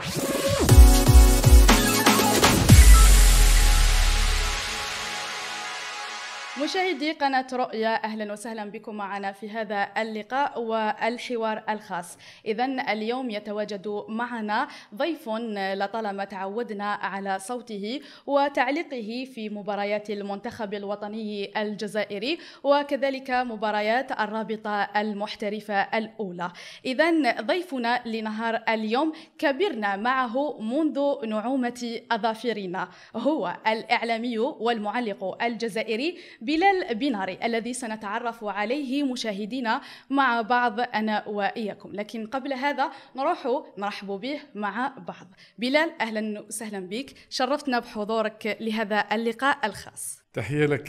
you مشاهدي قناة رؤيا أهلا وسهلا بكم معنا في هذا اللقاء والحوار الخاص إذا اليوم يتواجد معنا ضيف لطالما تعودنا على صوته وتعليقه في مباريات المنتخب الوطني الجزائري وكذلك مباريات الرابطة المحترفة الأولى إذا ضيفنا لنهار اليوم كبرنا معه منذ نعومة أظافرنا هو الإعلامي والمعلق الجزائري بلال بناري الذي سنتعرف عليه مشاهدينا مع بعض أنا وإياكم لكن قبل هذا نروح نرحب به مع بعض بلال أهلا وسهلا بك شرفتنا بحضورك لهذا اللقاء الخاص تحية لك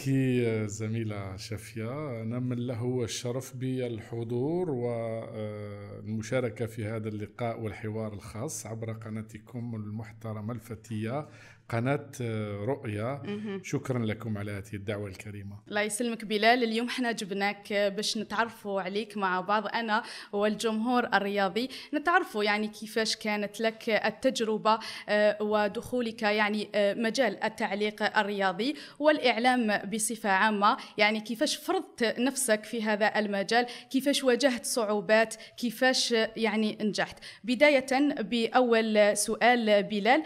زميلة شفية أنا من له الشرف بالحضور والمشاركة في هذا اللقاء والحوار الخاص عبر قناتكم المحترمة الفتية قناة آه، رؤية شكرا لكم على هذه الدعوة الكريمة الله يسلمك بلال اليوم احنا جبناك باش نتعرفوا عليك مع بعض أنا والجمهور الرياضي نتعرفوا يعني كيفاش كانت لك التجربة آه، ودخولك يعني آه، مجال التعليق الرياضي والإعلام بصفة عامة يعني كيفاش فرضت نفسك في هذا المجال كيفاش واجهت صعوبات كيفاش يعني نجحت بداية بأول سؤال بلال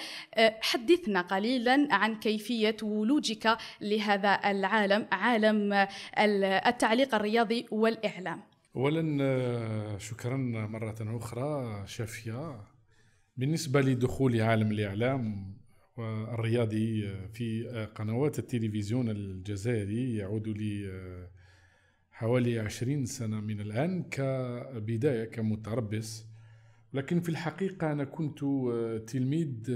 حدثنا قليلا عن كيفية ولوجك لهذا العالم عالم التعليق الرياضي والإعلام اولا آه، شكرا مره اخرى شافيه بالنسبه لدخول عالم الاعلام والرياضي في قنوات التلفزيون الجزائري يعود لي آه، حوالي عشرين سنة من الآن كبداية كمتربص لكن في الحقيقة أنا كنت آه، تلميذ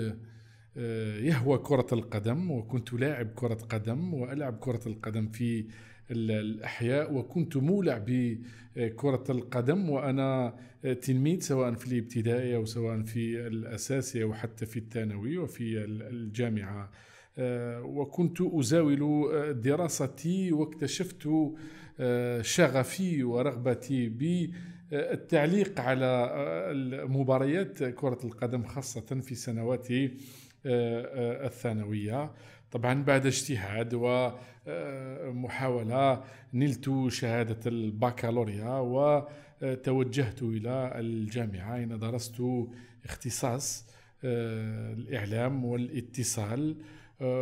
آه، يهوى كرة القدم وكنت لاعب كرة قدم وألعب كرة القدم في الأحياء وكنت مولع بكرة القدم وأنا تلميذ سواء في الابتدائي أو سواء في الأساسي أو حتى في الثانوي وفي الجامعة آه، وكنت أزاول آه، دراستي واكتشفت شغفي ورغبتي ب التعليق على مباريات كرة القدم خاصة في سنواتي آه، آه، الثانوية طبعا بعد اجتهاد ومحاولة آه، نلت شهادة البكالوريا وتوجهت إلى الجامعة أين درست اختصاص الإعلام والاتصال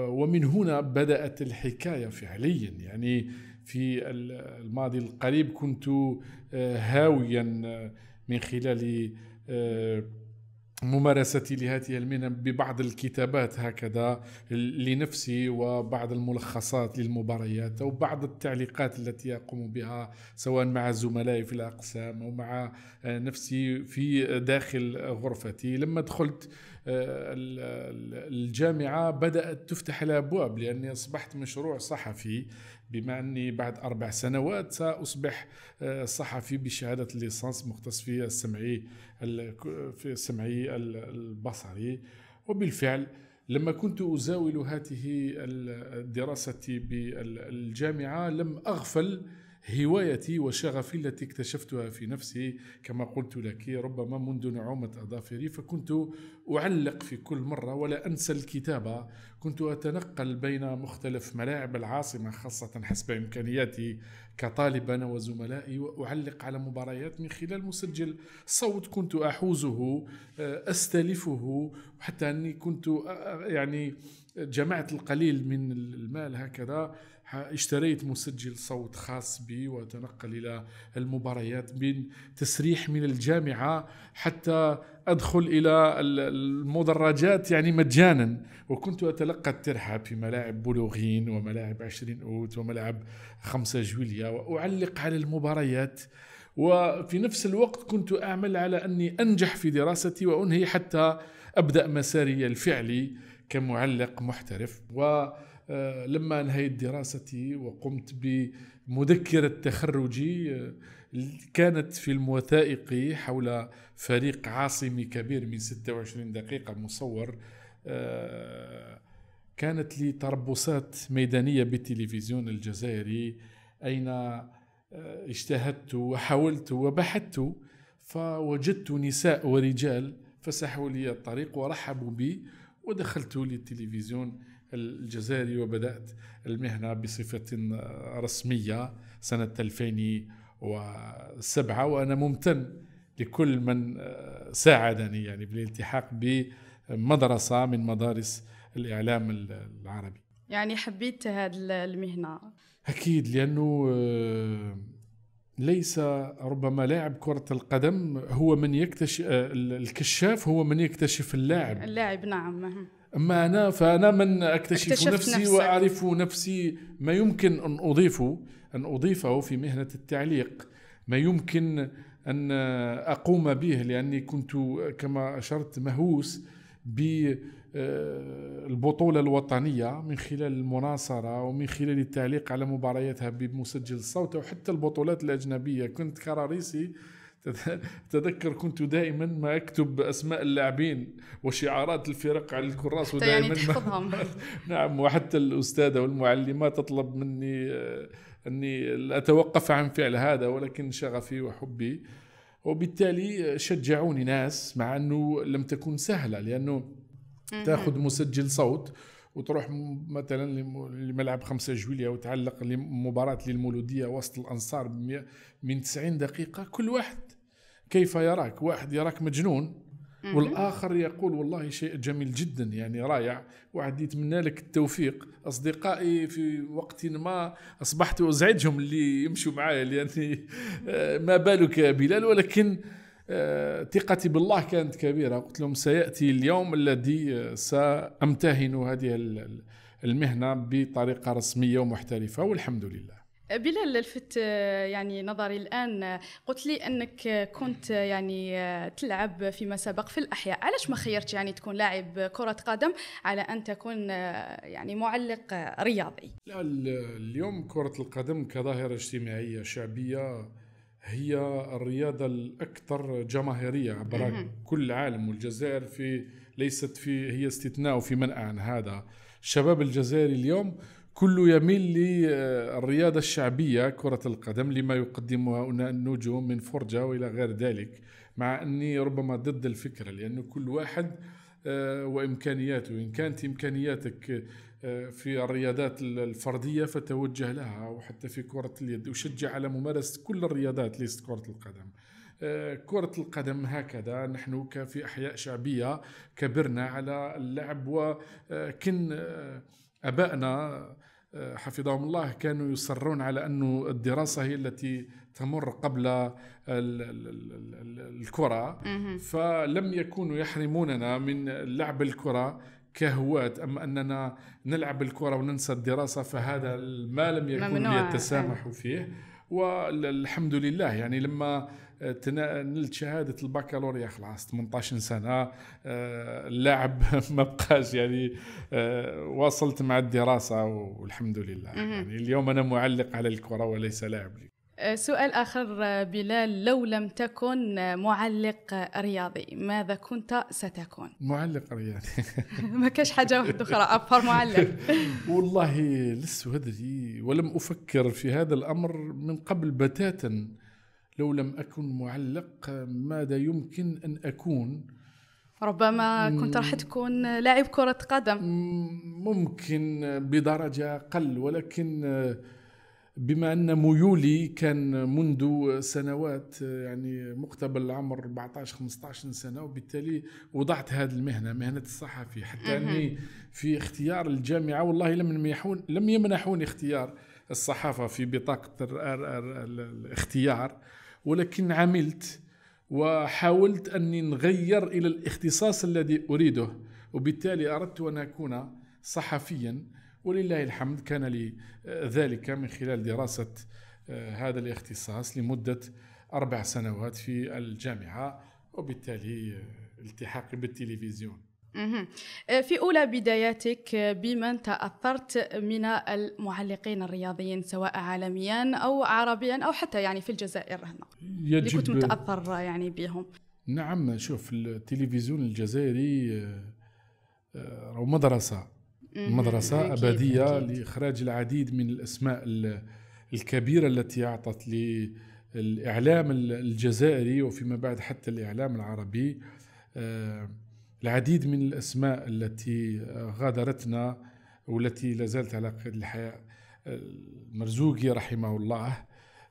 ومن هنا بدأت الحكاية فعليا يعني في الماضي القريب كنت هاويا من خلال ممارستي لهذه المهنة ببعض الكتابات هكذا لنفسي وبعض الملخصات للمباريات أو بعض التعليقات التي أقوم بها سواء مع زملائي في الأقسام أو مع آه، نفسي في داخل غرفتي لما دخلت آه، الجامعة بدأت تفتح الأبواب لأني أصبحت مشروع صحفي بما أني بعد أربع سنوات سأصبح آه، صحفي بشهادة الليسانس مختص في السمعي في السمعي البصري وبالفعل لما كنت أزاول هذه الدراسه بالجامعة لم أغفل هوايتي وشغفي التي اكتشفتها في نفسي كما قلت لك ربما منذ نعومة أظافري فكنت أعلق في كل مرة ولا أنسى الكتابة كنت أتنقل بين مختلف ملاعب العاصمة خاصة حسب إمكانياتي كطالب أنا وزملائي وأعلق على مباريات من خلال مسجل صوت كنت أحوزه آه، أستلفه حتى أني كنت آه، آه، يعني جمعت القليل من المال هكذا اشتريت مسجل صوت خاص بي وأتنقل إلى المباريات من تسريح من الجامعة حتى أدخل إلى المدرجات يعني مجانا وكنت أتلقى الترحة في ملاعب بولوغين وملاعب 20 أوت وملاعب 5 جويليا وأعلق على المباريات وفي نفس الوقت كنت أعمل على أني أنجح في دراستي وأنهي حتى أبدأ مساري الفعلي كمعلق محترف و آه، لما انهيت دراستي وقمت بمذكرة تخرجي آه، كانت فيلم وثائقي حول فريق عاصمي كبير من 26 دقيقة مصور آه، كانت لي تربصات ميدانية بالتلفزيون الجزائري أين اجتهدت وحاولت وبحثت فوجدت نساء ورجال فسحوا لي الطريق ورحبوا بي ودخلت للتلفزيون الجزائري وبدأت المهنة بصفة رسمية سنة 2007 وأنا ممتن لكل من آه، ساعدني يعني بالالتحاق بمدرسة من مدارس الإعلام العربي يعني حبيت هذه المهنة أكيد لأنه آه، ليس ربما لاعب كرة القدم هو من يكتشف آه، الكشاف هو من يكتشف اللاعب اللاعب نعم اما انا فانا من اكتشف, أكتشف نفسي واعرف نفسي ما يمكن ان اضيفه ان اضيفه في مهنه التعليق ما يمكن ان اقوم به لاني كنت كما اشرت مهووس بالبطولة آه، الوطنية من خلال المناصرة ومن خلال التعليق على مبارياتها بمسجل الصوت وحتى البطولات الأجنبية كنت كراريسي تذكر كنت دائما ما اكتب اسماء اللاعبين وشعارات الفرق على الكراس يعني ودائما يعني تحفظهم نعم وحتى الاستاذه والمعلمه تطلب مني آه، اني اتوقف عن فعل هذا ولكن شغفي وحبي وبالتالي شجعوني ناس مع انه لم تكن سهله لانه تاخذ مسجل صوت وتروح مثلا لملعب 5 جويلية وتعلق لمباراة للمولودية وسط الأنصار من 90 دقيقة كل واحد كيف يراك واحد يراك مجنون والاخر يقول والله شيء جميل جدا يعني رائع واحد يتمنى لك التوفيق اصدقائي في وقت ما اصبحت ازعجهم اللي يمشوا معايا لاني آه، ما بالك بلال ولكن ثقتي بالله كانت كبيره قلت لهم سياتي اليوم الذي سامتهن هذه المهنه بطريقه رسميه ومحترفه والحمد لله بلال لفت آه، يعني نظري الان آه، قلت لي انك آه، كنت يعني تلعب فيما سبق في الاحياء علاش ما خيرت يعني تكون لاعب كره قدم على ان تكون يعني معلق رياضي لا اليوم كره القدم كظاهره اجتماعيه شعبيه هي الرياضة الأكثر جماهيرية عبر كل العالم والجزائر في ليست في هي استثناء وفي منأى عن هذا الشباب الجزائري اليوم كله يميل للرياضة الشعبية كرة القدم لما يقدمها النجوم من فرجة وإلى غير ذلك مع أني ربما ضد الفكرة لأنه كل واحد آه، وإمكانياته إن كانت إمكانياتك في الرياضات الفردية فتوجه لها وحتى في كرة اليد وشجع على ممارسة كل الرياضات ليست كرة القدم آه، كرة القدم هكذا نحن في أحياء شعبية كبرنا على اللعب وكن آه، آه، أبائنا حفظهم الله كانوا يصرون على أن الدراسة هي التي تمر قبل الكرة فلم يكونوا يحرموننا من لعب الكرة كهواة أما أننا نلعب الكرة وننسى الدراسة فهذا ما لم يكن يتسامح نعم. فيه والحمد لله يعني لما نلت شهادة البكالوريا خلاص 18 سنة آه، آه، اللاعب ما بقاش يعني آه، واصلت مع الدراسة والحمد لله يعني اليوم أنا معلق على الكرة وليس لاعب لي آه، سؤال آخر آه، بلال لو لم تكن آه، معلق رياضي ماذا كنت ستكون؟ معلق رياضي ما كاش حاجة واحدة أخرى أبار معلق والله لست هذه ولم أفكر في هذا الأمر من قبل بتاتا لو لم أكن معلق ماذا يمكن أن أكون؟ ربما كنت راح تكون لاعب كرة قدم ممكن بدرجة أقل ولكن بما ان ميولي كان منذ سنوات يعني مقتبل العمر 14 15 سنه وبالتالي وضعت هذه المهنه مهنه الصحفي حتى اني في اختيار الجامعه والله لم يمنحون لم يمنحوني اختيار الصحافه في بطاقه الاختيار ولكن عملت وحاولت اني نغير الى الاختصاص الذي اريده وبالتالي اردت ان اكون صحفيا ولله الحمد كان لي آه، ذلك من خلال دراسة آه، هذا الاختصاص لمدة أربع سنوات في الجامعة وبالتالي آه، التحاقي بالتلفزيون في أولى بداياتك بمن تأثرت من المعلقين الرياضيين سواء عالميا أو عربيا أو حتى يعني في الجزائر هنا يجب اللي كنت متأثر يعني بهم نعم شوف التلفزيون الجزائري مدرسة مدرسة أبدية لإخراج العديد من الأسماء الكبيرة التي أعطت للإعلام الجزائري وفيما بعد حتى الإعلام العربي آه، العديد من الأسماء التي غادرتنا والتي لازالت على قيد الحياة المرزوقي رحمه الله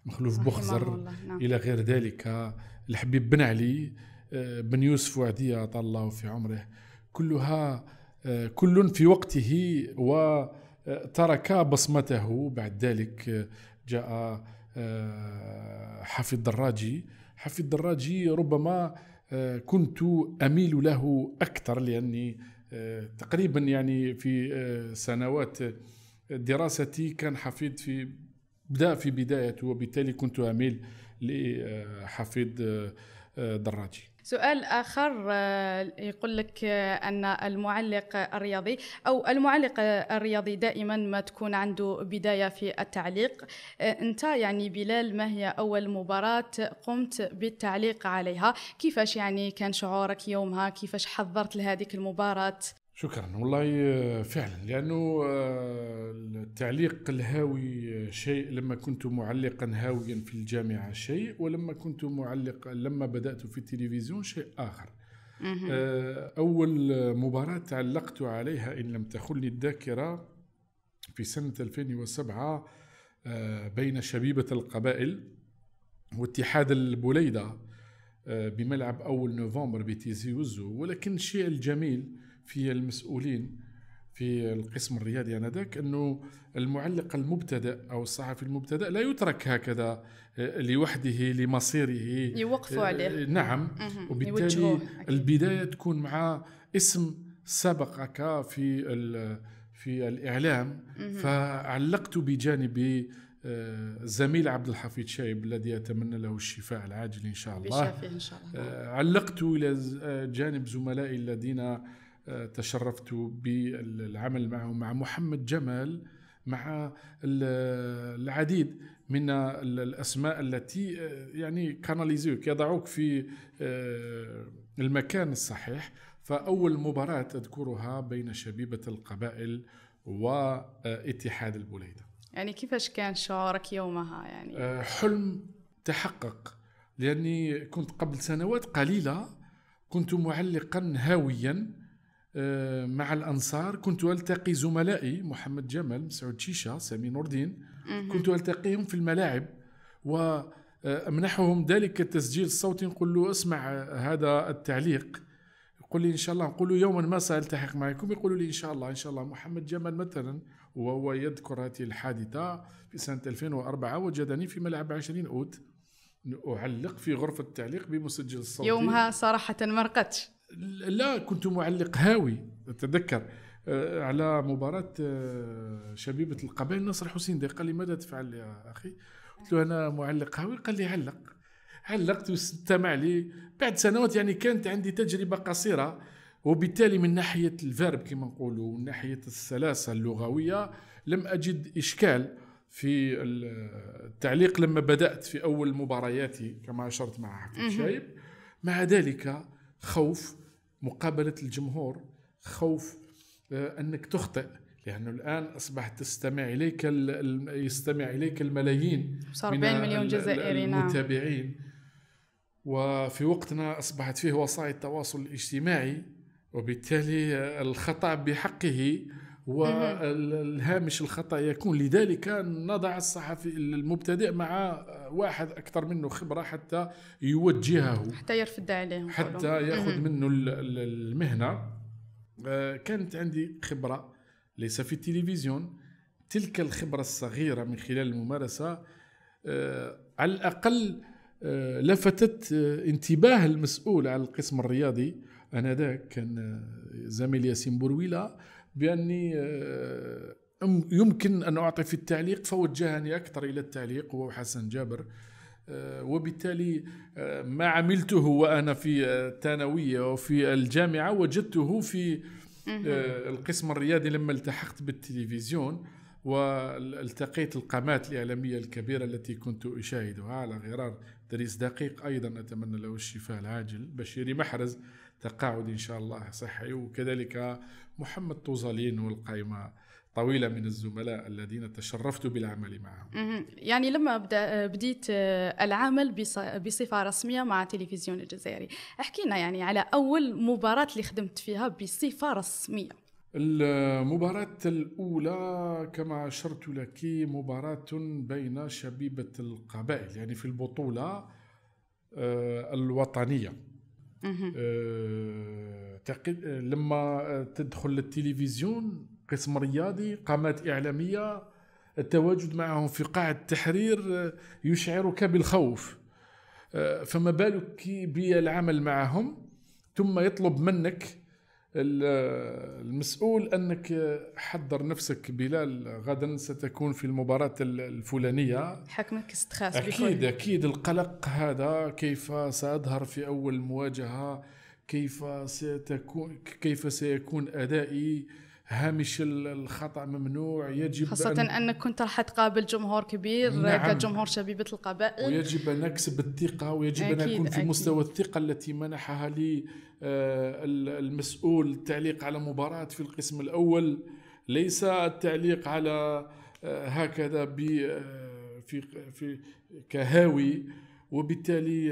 مخلوف رحمه بخزر نعم. إلى غير ذلك الحبيب بن علي آه، بن يوسف وعدية طال الله في عمره كلها آه، كل في وقته وترك بصمته بعد ذلك آه، جاء آه، حفيد الدراجي حفيد الدراجي ربما كنت أميل له أكثر لأني تقريبا يعني في سنوات دراستي كان حفيد في بدا في بدايته وبالتالي كنت اميل لحفيد دراجي سؤال آخر آه، يقول لك آه، أن المعلق الرياضي أو المعلق الرياضي دائما ما تكون عنده بداية في التعليق آه، أنت يعني بلال ما هي أول مباراة قمت بالتعليق عليها كيفاش يعني كان شعورك يومها كيفاش حضرت لهذه المباراة شكرا والله آه، فعلا لانه آه، التعليق الهاوي آه، شيء لما كنت معلقا هاويا في الجامعه شيء ولما كنت معلقا لما بدات في التلفزيون شيء اخر اول مباراه تعلقت عليها ان لم تخلني الذاكره في سنه 2007 بين شبيبه القبائل واتحاد البوليده بملعب اول نوفمبر بتيزي وزو ولكن الشيء الجميل في المسؤولين في القسم الرياضي انذاك انه المعلق المبتدا او الصحفي المبتدا لا يترك هكذا آه، لوحده لمصيره يوقفوا آه، عليه نعم وبالتالي البدايه تكون مع اسم سبقك في في الاعلام فعلقت بجانب آه، زميل عبد الحفيظ شايب الذي اتمنى له الشفاء العاجل ان شاء الله, إن شاء الله. علقت الى جانب زملائي الذين تشرفت بالعمل معه مع محمد جمال مع العديد من الاسماء التي آه، يعني كاناليزيوك يضعوك في آه، المكان الصحيح فاول مباراه اذكرها بين شبيبه القبائل واتحاد البوليده يعني كيفاش كان شعورك يومها يعني آه، حلم تحقق لاني كنت قبل سنوات قليله كنت معلقا هاويا آه، مع الانصار كنت التقي زملائي محمد جمل مسعود شيشه سامي نور الدين كنت التقيهم في الملاعب وامنحهم آه، ذلك التسجيل الصوتي نقول له اسمع هذا التعليق يقول لي ان شاء الله نقول له يوما ما سالتحق معكم يقولوا لي ان شاء الله ان شاء الله محمد جمل مثلا وهو يذكر هذه الحادثه في سنه 2004 وجدني في ملعب 20 اوت اعلق في غرفه التعليق بمسجل الصوتي يومها صراحه ما رقدتش لا كنت معلق هاوي اتذكر آه، على مباراة آه، شبيبة القبائل نصر حسين دي قال لي ماذا تفعل يا أخي قلت له أنا معلق هاوي قال لي علق علقت واستمع لي بعد سنوات يعني كانت عندي تجربة قصيرة وبالتالي من ناحية الفارب كما نقولوا ومن ناحية السلاسة اللغوية لم أجد إشكال في التعليق لما بدأت في أول مبارياتي كما أشرت مع حفيد شايب مع ذلك خوف مقابله الجمهور خوف آه، انك تخطئ لانه الان اصبحت تستمع اليك يستمع اليك الملايين صار من مليون جزائري يعني، نعم المتابعين وفي وقتنا اصبحت فيه وسائل التواصل الاجتماعي وبالتالي آه، الخطا بحقه والهامش الخطا يكون لذلك نضع الصحفي المبتدئ مع واحد اكثر منه خبره حتى يوجهه حتى يرفد عليه حتى ياخذ منه المهنه آه، كانت عندي خبره ليس في التلفزيون تلك الخبره الصغيره من خلال الممارسه آه، على الاقل آه، لفتت انتباه المسؤول على القسم الرياضي انذاك كان زميل ياسين برويله باني آه، يمكن ان اعطي في التعليق فوجهني اكثر الى التعليق هو حسن جابر آه، وبالتالي آه، ما عملته وانا في الثانويه وفي الجامعه وجدته في القسم الرياضي لما التحقت بالتلفزيون والتقيت القامات الإعلامية الكبيرة التي كنت أشاهدها على غرار دريس دقيق أيضا أتمنى له الشفاء العاجل بشيري محرز تقاعد إن شاء الله صحي وكذلك محمد طوزالين والقائمة طويلة من الزملاء الذين تشرفت بالعمل معهم يعني لما بدأ بديت آه، العمل بصفة رسمية مع تلفزيون الجزائري احكينا يعني على أول مباراة اللي خدمت فيها بصفة رسمية المباراة الأولى كما أشرت لك مباراة بين شبيبة القبائل يعني في البطولة آه، الوطنية اعتقد أه، أه، لما أه، تدخل للتلفزيون قسم رياضي قامات اعلاميه التواجد معهم في قاع التحرير يشعرك بالخوف فما بالك بالعمل معهم ثم يطلب منك المسؤول انك حضر نفسك بلال غدا ستكون في المباراه الفلانيه حكمك استخاف اكيد بكل. اكيد القلق هذا كيف ساظهر في اول مواجهه كيف ستكون كيف سيكون ادائي هامش الخطا ممنوع يجب خاصة أن انك كنت راح تقابل جمهور كبير نعم. كجمهور شبيبة القبائل ويجب ان اكسب الثقة ويجب أكيد ان اكون في أكيد. مستوى الثقة التي منحها لي آه، المسؤول التعليق على مباراة في القسم الاول ليس التعليق على آه، هكذا آه، في في كهاوي وبالتالي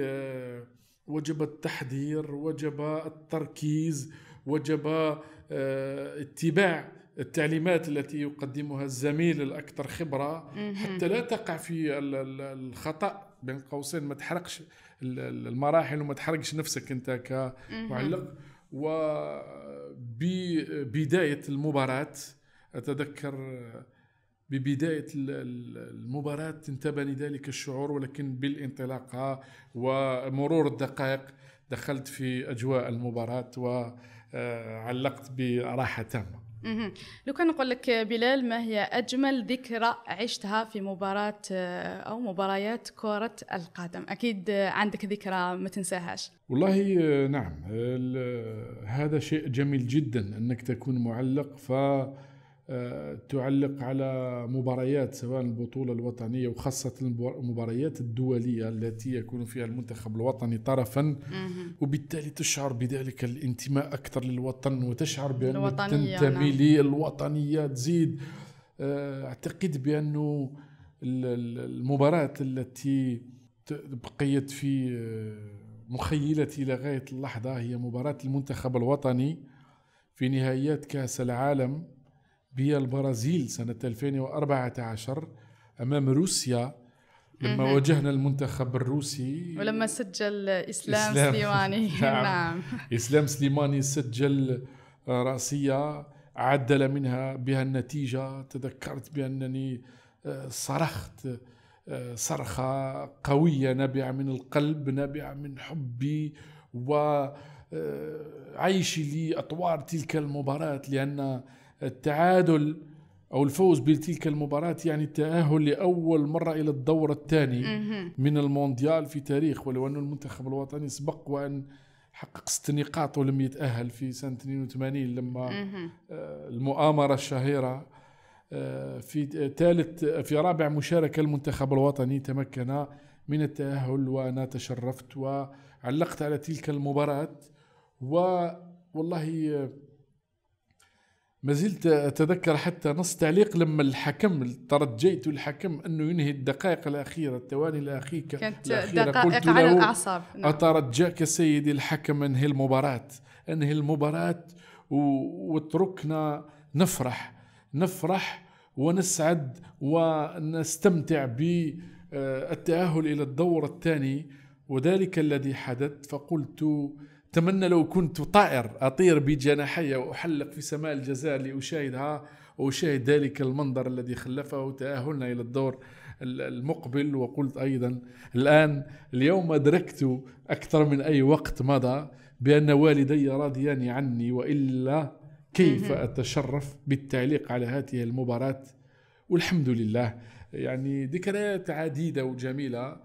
وجب التحضير وجب التركيز وجب آه، اتباع التعليمات التي يقدمها الزميل الاكثر خبره حتى لا تقع في الخطا بين قوسين ما تحرقش المراحل وما تحرقش نفسك انت كمعلق وببدايه المباراه اتذكر ببداية المباراة انتابني ذلك الشعور ولكن بالانطلاقة ومرور الدقائق دخلت في أجواء المباراة و آه، علقت براحه تامه لو كان نقول لك بلال ما هي أجمل ذكرى عشتها في مباراة آه، أو مباريات كرة القدم أكيد عندك ذكرى ما تنساهاش والله آه، نعم هذا شيء جميل جدا أنك تكون معلق ف آه، تعلق على مباريات سواء البطولة الوطنية وخاصة المباريات الدولية التي يكون فيها المنتخب الوطني طرفا وبالتالي تشعر بذلك الانتماء أكثر للوطن وتشعر بأن تنتمي نعم. للوطنية تزيد آه، أعتقد بأنه المباراة التي بقيت في آه، مخيلتي لغاية اللحظة هي مباراة المنتخب الوطني في نهائيات كأس العالم بالبرازيل سنة 2014 أمام روسيا لما واجهنا المنتخب الروسي ولما سجل إسلام, إسلام سليماني نعم. نعم. إسلام سليماني سجل آه، رأسية عدل منها بها النتيجة تذكرت بأنني آه، صرخت آه، صرخة قوية نابعة من القلب نابعة من حبي وعيشي لأطوار تلك المباراة لأن التعادل أو الفوز بتلك المباراة يعني التأهل لأول مرة إلى الدور الثاني من المونديال في تاريخ ولو أن المنتخب الوطني سبق وأن حقق ست نقاط ولم يتأهل في سنة 82 لما آه، المؤامرة الشهيرة آه، في ثالث في رابع مشاركة المنتخب الوطني تمكن من التأهل وأنا تشرفت وعلقت على تلك المباراة و والله ما زلت اتذكر حتى نص تعليق لما الحكم ترجيت الحكم انه ينهي الدقائق الاخيره التواني الاخيره كانت دقائق قلت له على الاعصاب نعم. اترجاك سيدي الحكم انهي المباراه انهي المباراه واتركنا نفرح نفرح ونسعد ونستمتع بالتاهل الى الدور الثاني وذلك الذي حدث فقلت تمنى لو كنت طائر أطير بجناحي وأحلق في سماء الجزائر لأشاهدها وأشاهد ذلك المنظر الذي خلفه تأهلنا إلى الدور المقبل وقلت أيضا الآن اليوم أدركت أكثر من أي وقت مضى بأن والدي راضيان عني وإلا كيف أتشرف بالتعليق على هذه المباراة والحمد لله يعني ذكريات عديدة وجميلة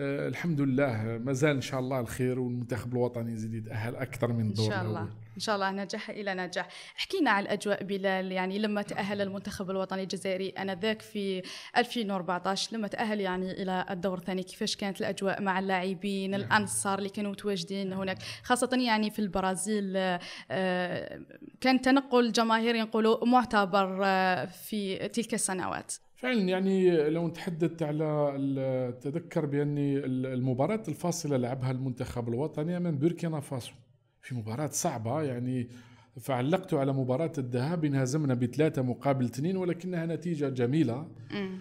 آه، الحمد لله مازال ان شاء الله الخير والمنتخب الوطني يزيد يتاهل اكثر من دور ان شاء الله الأول. ان شاء الله نجاح الى نجاح حكينا على الاجواء بلال يعني لما تاهل المنتخب الوطني الجزائري انذاك في 2014 لما تاهل يعني الى الدور الثاني كيفاش كانت الاجواء مع اللاعبين يعني. الانصار اللي كانوا متواجدين هناك خاصه يعني في البرازيل آه، كان تنقل جماهير نقولوا معتبر آه، في تلك السنوات فعلا يعني لو نتحدث على تذكر بان المباراه الفاصله لعبها المنتخب الوطني امام بوركينا فاسو في مباراه صعبه يعني فعلقت على مباراة الذهاب انهزمنا بثلاثة مقابل اثنين ولكنها نتيجة جميلة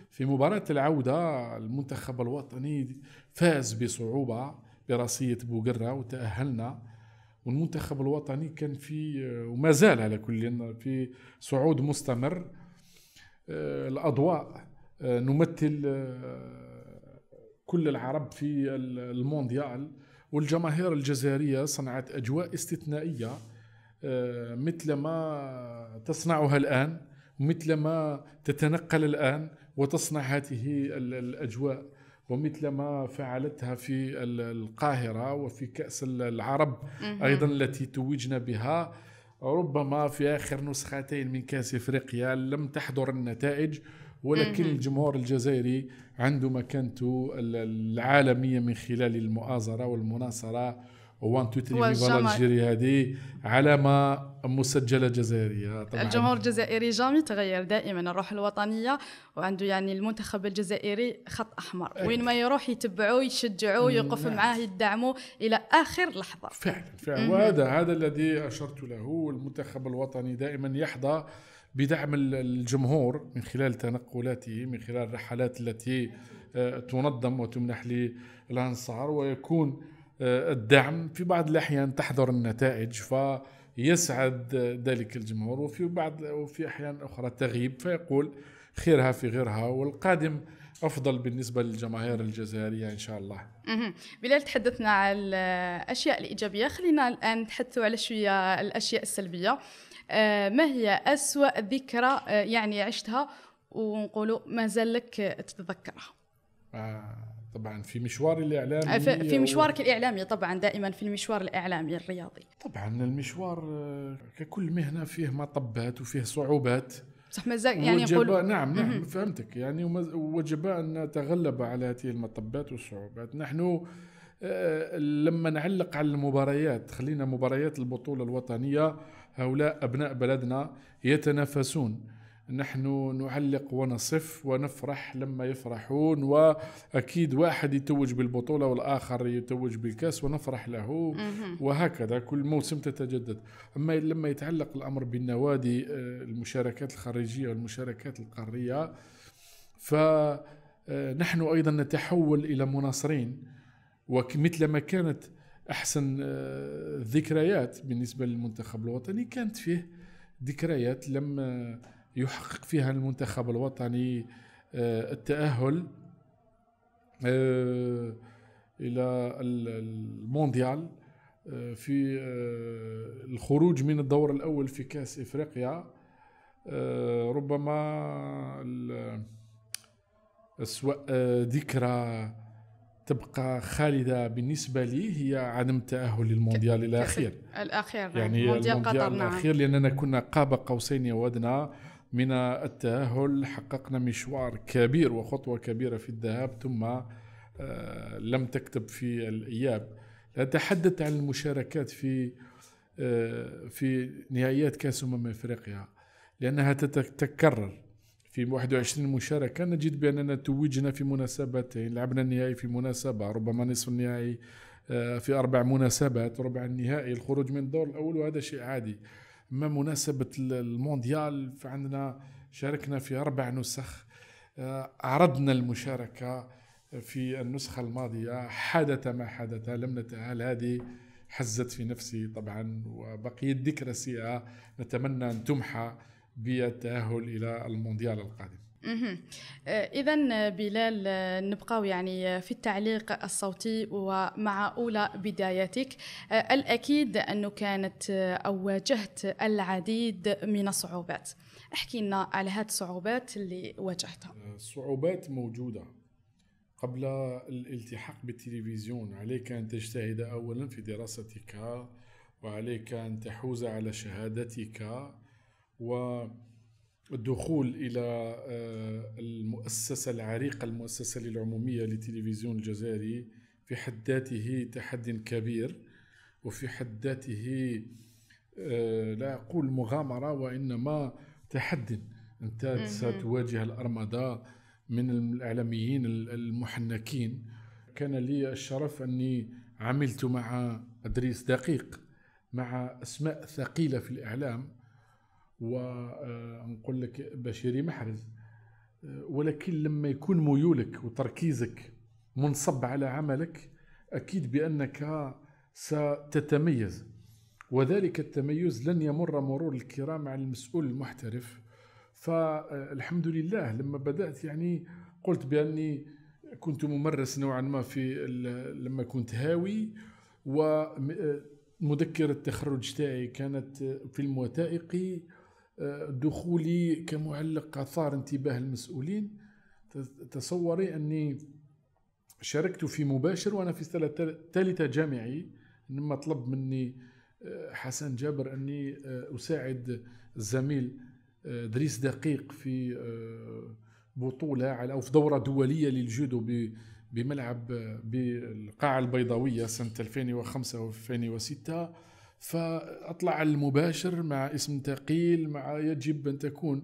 في مباراة العودة المنتخب الوطني فاز بصعوبة براسية بوقرة وتأهلنا والمنتخب الوطني كان في وما زال على كل في صعود مستمر آه، الاضواء آه، نمثل آه، كل العرب في المونديال والجماهير الجزائريه صنعت اجواء استثنائيه مثل ما تصنعها الان مثل ما تتنقل الان وتصنع هذه الاجواء ومثل ما فعلتها في القاهره وفي كاس العرب ايضا التي توجنا بها ربما في آخر نسختين من كأس إفريقيا لم تحضر النتائج ولكن الجمهور الجزائري عنده مكانته العالمية من خلال المؤازرة والمناصرة 1 2 3 فيفا الجيري هذه علامه مسجله جزائريه طبعا الجمهور الجزائري جامي تغير دائما الروح الوطنيه وعنده يعني المنتخب الجزائري خط احمر أيوة. وين ما يروح يتبعوه يشجعوه يقف معاه يدعموا الى اخر لحظه فعلا فعلا وهذا هذا الذي اشرت له المنتخب الوطني دائما يحظى بدعم الجمهور من خلال تنقلاته من خلال الرحلات التي آه، تنظم وتمنح للانصار ويكون آه، الدعم في بعض الأحيان تحضر النتائج فيسعد آه، ذلك الجمهور وفي بعض وفي أحيان أخرى تغيب فيقول خيرها في غيرها والقادم افضل بالنسبه للجماهير الجزائريه ان شاء الله. بلال تحدثنا على الاشياء الايجابيه، خلينا الان نتحدثوا على شويه الاشياء السلبيه. آه، ما هي أسوأ ذكرى يعني عشتها ونقولوا ما زال لك تتذكرها؟ آه. طبعا في مشواري الاعلامي آه، في مشوارك و... الاعلامي طبعا دائما في المشوار الاعلامي الرياضي طبعا المشوار آه، ككل مهنه فيه مطبات وفيه صعوبات صح مزاج يعني يقول نعم نعم فهمتك يعني وجب ان نتغلب على هذه المطبات والصعوبات نحن آه، لما نعلق على المباريات خلينا مباريات البطوله الوطنيه هؤلاء ابناء بلدنا يتنافسون نحن نعلق ونصف ونفرح لما يفرحون واكيد واحد يتوج بالبطوله والاخر يتوج بالكاس ونفرح له وهكذا كل موسم تتجدد اما لما يتعلق الامر بالنوادي آه، المشاركات الخارجيه والمشاركات القاريه فنحن آه، ايضا نتحول الى مناصرين ومثل ما كانت احسن الذكريات آه، بالنسبه للمنتخب الوطني كانت فيه ذكريات لم يحقق فيها المنتخب الوطني آه، التأهل آه، إلى المونديال آه، في الخروج من الدور الأول في كأس إفريقيا ربما أسوأ ذكرى تبقى خالدة بالنسبة لي هي عدم التأهل للمونديال الأخير الأخير يعني المونديال قطر الأخير لأننا كنا قاب قوسين وأدنى من التأهل حققنا مشوار كبير وخطوة كبيرة في الذهاب ثم آه، لم تكتب في الإياب أتحدث عن المشاركات في آه، في نهائيات كأس أمم أفريقيا لأنها تتكرر في 21 مشاركة نجد بأننا توجنا في مناسبتين لعبنا النهائي في مناسبة ربما نصف النهائي آه، في أربع مناسبات ربع النهائي الخروج من الدور الأول وهذا شيء عادي ما مناسبه المونديال فعندنا شاركنا في اربع نسخ آه، عرضنا المشاركه في النسخه الماضيه حدث ما حدث لم نتاهل هذه حزت في نفسي طبعا وبقيت ذكرى سيئه نتمنى ان تمحى بالتاهل الى المونديال القادم آه، إذا آه، بلال آه، نبقاو يعني في التعليق الصوتي ومع أولى بداياتك الأكيد أنه كانت أو واجهت العديد من الصعوبات احكي لنا على هذه الصعوبات اللي واجهتها الصعوبات موجودة قبل الالتحاق بالتلفزيون عليك أن تجتهد أولا في دراستك وعليك أن تحوز على شهادتك و الدخول الى آه، المؤسسه العريقه المؤسسه للعموميه للتلفزيون الجزائري في حد ذاته تحد كبير وفي حد ذاته آه، لا اقول مغامره وانما تحد انت ستواجه الارمده من الاعلاميين المحنكين كان لي الشرف اني عملت مع ادريس دقيق مع اسماء ثقيله في الاعلام ونقول لك بشيري محرز ولكن لما يكون ميولك وتركيزك منصب على عملك اكيد بانك ستتميز وذلك التميز لن يمر مرور الكرام على المسؤول المحترف فالحمد لله لما بدات يعني قلت باني كنت ممرس نوعا ما في لما كنت هاوي ومذكرة التخرج تاعي كانت فيلم وثائقي دخولي كمعلق أثار انتباه المسؤولين تصوري أني شاركت في مباشر وأنا في السنة الثالثة جامعي لما طلب مني آه، حسن جابر أني آه، أساعد الزميل آه، دريس دقيق في بطولة على أو في دورة دولية للجودو بملعب بالقاعة البيضاوية سنة 2005 و 2006 فاطلع المباشر مع اسم ثقيل مع يجب ان تكون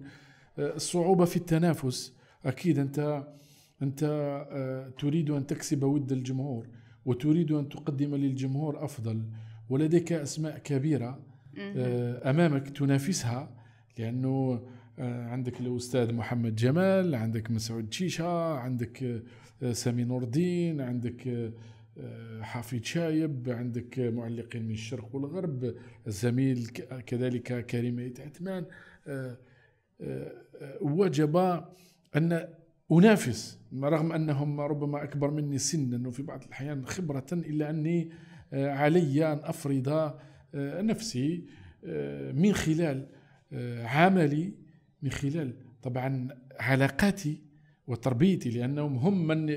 آه، الصعوبه في التنافس اكيد انت انت آه، تريد ان تكسب ود الجمهور وتريد ان تقدم للجمهور افضل ولديك اسماء كبيره آه، امامك تنافسها لانه عندك الاستاذ محمد جمال عندك مسعود شيشه عندك سامي نور الدين عندك حفيد شايب عندك معلقين من الشرق والغرب الزميل كذلك كريم عثمان آه، آه، وجب ان انافس رغم انهم ربما اكبر مني سنا وفي بعض الاحيان خبره الا اني آه، علي ان افرض نفسي من خلال عملي من خلال طبعا علاقاتي وتربيتي لانهم هم من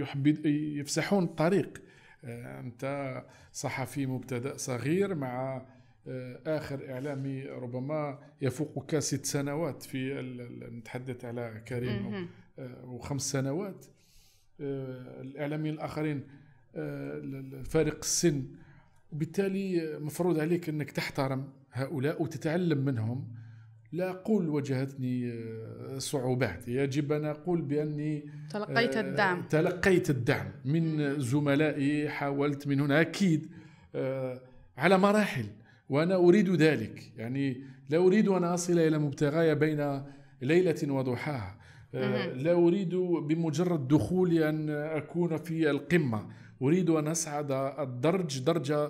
يحب يفسحون الطريق آه، انت صحفي مبتدا صغير مع آه، اخر اعلامي ربما يفوقك ست سنوات في نتحدث على كريم آه، وخمس سنوات الاعلاميين الاخرين فارق السن وبالتالي مفروض عليك انك تحترم هؤلاء وتتعلم منهم لا أقول واجهتني آه، صعوبات يجب أن أقول بأني تلقيت آه، الدعم تلقيت الدعم من زملائي حاولت من هنا أكيد آه، على مراحل وأنا أريد ذلك يعني لا أريد أن أصل إلى مبتغاي بين ليلة وضحاها لا أريد بمجرد دخولي أن أكون في القمة أريد أن أصعد الدرج درجة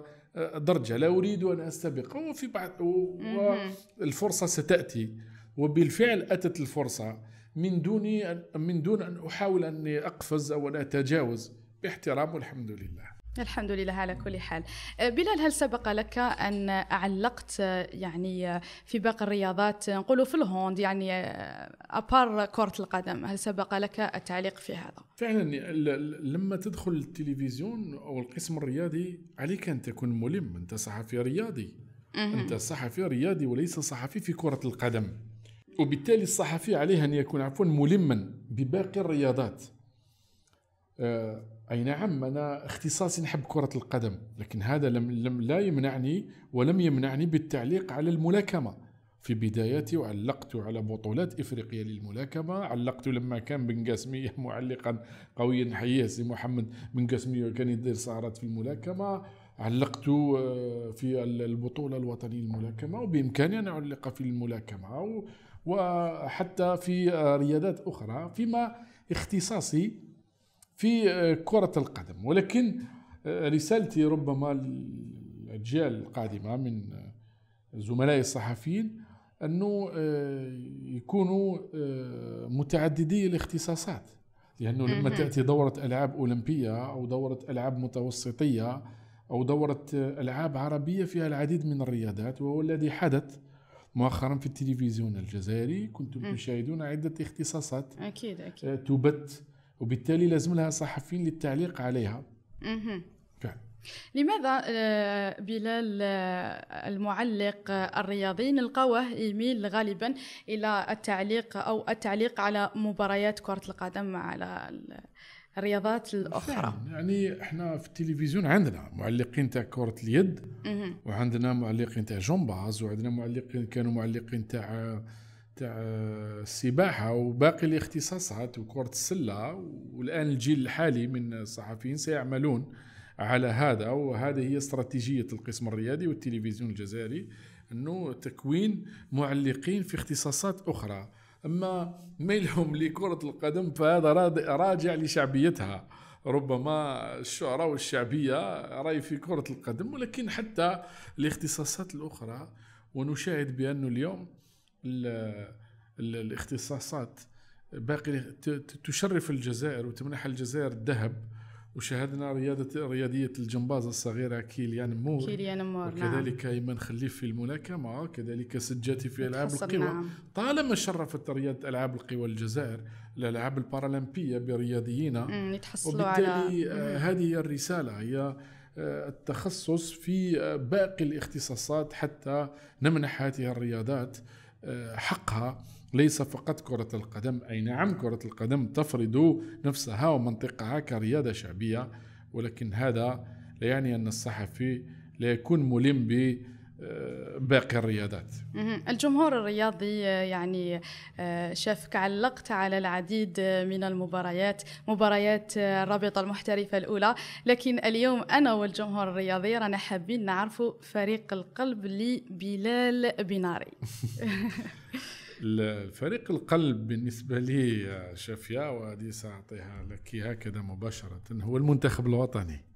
درجة لا أريد أن أستبق وفي بعض والفرصة ستأتي وبالفعل أتت الفرصة من دون من دون أن أحاول أن أقفز أو أن أتجاوز باحترام والحمد لله الحمد لله على كل حال أه، بلال هل سبق لك أن علقت أه، يعني أه، في باقي الرياضات نقولوا في الهوند يعني أبار كرة القدم هل سبق لك التعليق في هذا؟ فعلا لما تدخل التلفزيون أو القسم الرياضي عليك أن تكون ملم أنت صحفي رياضي أنت صحفي رياضي وليس صحفي في كرة القدم وبالتالي الصحفي عليه أن يكون عفوا ملما بباقي الرياضات آه اي نعم انا اختصاصي نحب كره القدم لكن هذا لم, لم لا يمنعني ولم يمنعني بالتعليق على الملاكمه في بداياتي وعلقت على بطولات افريقيا للملاكمه علقت لما كان بن قاسميه معلقا قويا حيه سي محمد بن قاسميه كان يدير سهرات في الملاكمه علقت آه، في البطولة الوطنية للملاكمة وبإمكاني أن أعلق في الملاكمة وحتى في آه، رياضات أخرى فيما اختصاصي في آه، كرة القدم ولكن آه، رسالتي ربما للأجيال القادمة من آه، زملائي الصحفيين أنه يكونوا متعددي الاختصاصات لأنه لما تأتي دورة ألعاب أولمبية أو دورة ألعاب متوسطية أو دورة ألعاب عربية فيها العديد من الرياضات وهو الذي حدث مؤخرا في التلفزيون الجزائري كنتم تشاهدون عدة اختصاصات أكيد أكيد تبت وبالتالي لازم لها صحفيين للتعليق عليها فعلا لماذا آه، بلال آه، المعلق الرياضي نلقاوه يميل غالبا الى التعليق او التعليق على مباريات كره القدم على الرياضات الاخرى يعني احنا في التلفزيون عندنا معلقين تاع كره اليد وعندنا معلقين تاع جمباز وعندنا معلقين كانوا معلقين تاع تاع آه، السباحه وباقي الاختصاصات وكره السله والان الجيل الحالي من الصحفيين سيعملون على هذا وهذه هي استراتيجيه القسم الرياضي والتلفزيون الجزائري انه تكوين معلقين في اختصاصات اخرى اما ميلهم لكره القدم فهذا راجع لشعبيتها ربما الشهره والشعبيه راي في كره القدم ولكن حتى الاختصاصات الاخرى ونشاهد بأن اليوم الاختصاصات باقي تشرف الجزائر وتمنحها الجزائر الذهب وشاهدنا رياضة رياضية الجمباز الصغيرة كيليان مور كيليان مور نعم. وكذلك نعم. أيمن خليف في الملاكمة كذلك سجاتي في ألعاب القوى نعم. طالما شرفت رياضة ألعاب القوى الجزائر الألعاب البارالمبية برياضيين يتحصلوا وبالتالي آه، هذه هي الرسالة هي آه، التخصص في آه، باقي الاختصاصات حتى نمنح هذه الرياضات آه، حقها ليس فقط كرة القدم أي نعم كرة القدم تفرض نفسها ومنطقها كرياضة شعبية ولكن هذا لا يعني أن الصحفي لا يكون ملم آه، باقي الرياضات الجمهور الرياضي آه، يعني آه، شافك علقت على العديد من المباريات مباريات الرابطة المحترفة الأولى لكن اليوم أنا والجمهور الرياضي رانا حابين نعرفوا فريق القلب لبلال بناري الفريق القلب بالنسبة لي شافيا وهذه سأعطيها لك هكذا مباشرة هو المنتخب الوطني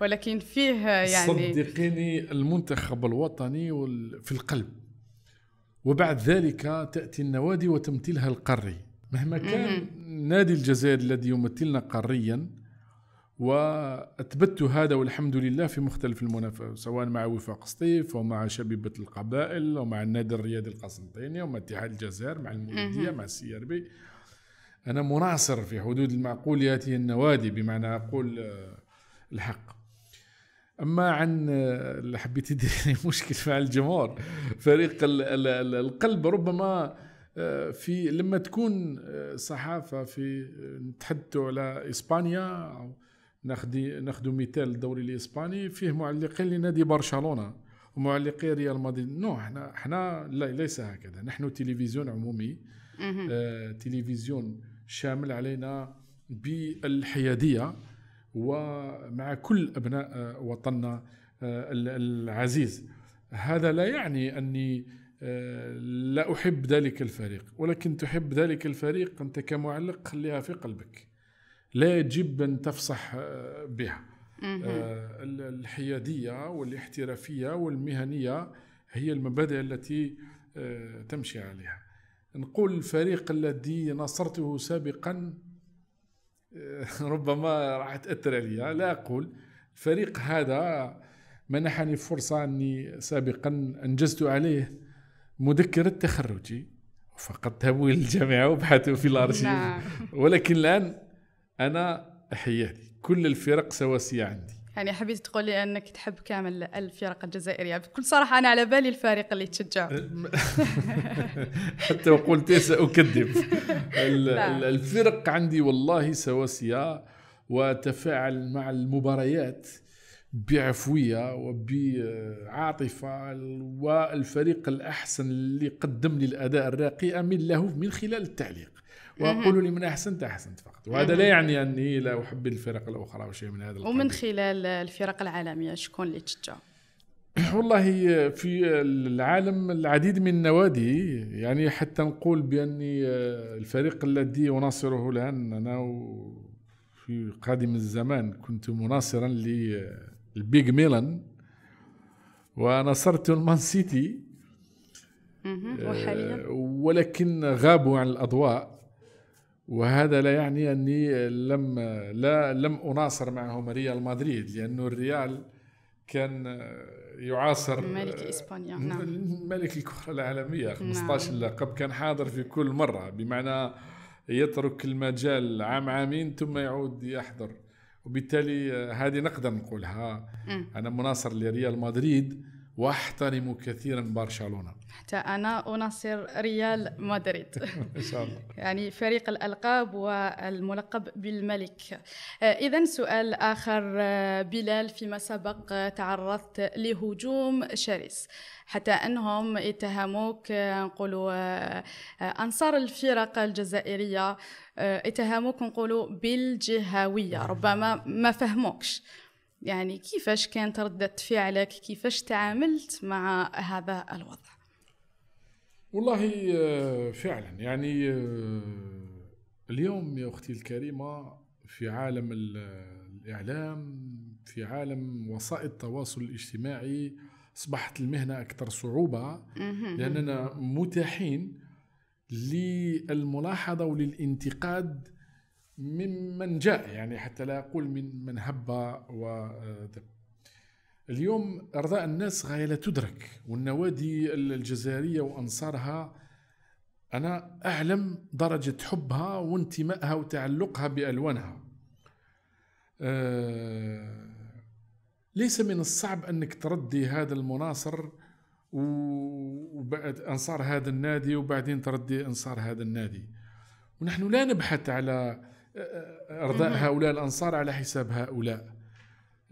ولكن فيه يعني صدقيني المنتخب الوطني في القلب وبعد ذلك تأتي النوادي وتمثلها القاري مهما كان نادي الجزائر الذي يمثلنا قاريا وأثبت هذا والحمد لله في مختلف المنافسات سواء مع وفاق سطيف ومع شبيبة القبائل ومع النادي الرياضي القسنطيني ومع اتحاد الجزائر مع المولودية مع السي ار بي أنا مناصر في حدود المعقول يأتي النوادي بمعنى أقول آه، الحق اما عن اللي حبيت تدري مشكل مع الجمهور فريق القلب ربما آه، في لما تكون آه، صحافه في آه، نتحدثوا على اسبانيا او ناخذ مثال الدوري الاسباني فيه معلقين لنادي برشلونه ومعلقين ريال مدريد نو احنا احنا لا ليس هكذا نحن تلفزيون عمومي آه تلفزيون شامل علينا بالحياديه ومع كل ابناء آه، وطننا آه، العزيز هذا لا يعني اني آه، لا احب ذلك الفريق ولكن تحب ذلك الفريق انت كمعلق خليها في قلبك لا يجب ان تفصح بها الحياديه والاحترافيه والمهنيه هي المبادئ التي تمشي عليها نقول الفريق الذي ناصرته سابقا ربما راح تاثر عليا لا اقول الفريق هذا منحني فرصه اني سابقا انجزت عليه مذكره تخرجي فقد ذهبوا الى الجامعه وبحثوا في الارشيف نعم. ولكن الان انا احياني كل الفرق سواسيه عندي يعني حبيت تقول لي انك تحب كامل الفرق الجزائريه بكل صراحه انا على بالي الفريق اللي تشجع حتى وقلت إيه ساكذب الفرق عندي والله سواسيه وتفاعل مع المباريات بعفويه وبعاطفه والفريق الاحسن اللي قدم لي الاداء الراقي امين له من خلال التعليق واقول لمن احسنت احسنت فقط وهذا لا يعني اني لا احب الفرق الاخرى او شيء من هذا القبيل ومن خلال الفرق العالميه شكون اللي تشجع والله في العالم العديد من النوادي يعني حتى نقول باني آه، الفريق الذي اناصره الان انا في قادم الزمان كنت مناصرا آه، للبيج ميلان ونصرت المان سيتي آه، وحاليا ولكن غابوا عن الاضواء وهذا لا يعني اني لم لا لم اناصر معهم ريال مدريد لانه الريال كان يعاصر ملك اسبانيا نعم ملك الكره العالميه 15 نعم. لقب كان حاضر في كل مره بمعنى يترك المجال عام عامين ثم يعود يحضر وبالتالي آه، هذه نقدر نقولها م. انا مناصر لريال مدريد واحترم كثيرا برشلونه حتى أنا أناصر ريال مدريد إن شاء الله يعني فريق الألقاب والملقب بالملك آه، إذا سؤال آخر آه، بلال فيما سبق تعرضت لهجوم شرس حتى أنهم اتهموك نقولوا آه، أنصار الفرق الجزائرية اتهموك نقولوا بالجهوية نعم. ربما ما فهموكش يعني كيفاش كانت ردة فعلك كيفاش تعاملت مع هذا الوضع والله آه، فعلا يعني آه، اليوم يا اختي الكريمه في عالم الاعلام في عالم وسائل التواصل الاجتماعي اصبحت المهنه اكثر صعوبه لاننا متاحين للملاحظه وللانتقاد ممن جاء يعني حتى لا اقول من من هب ودب آه، اليوم ارضاء الناس غايه لا تدرك والنوادي الجزائريه وانصارها انا اعلم درجه حبها وانتمائها وتعلقها بالوانها أه ليس من الصعب انك تردي هذا المناصر وبعد انصار هذا النادي وبعدين تردي انصار هذا النادي ونحن لا نبحث على ارضاء آه، آه، هؤلاء الانصار على حساب هؤلاء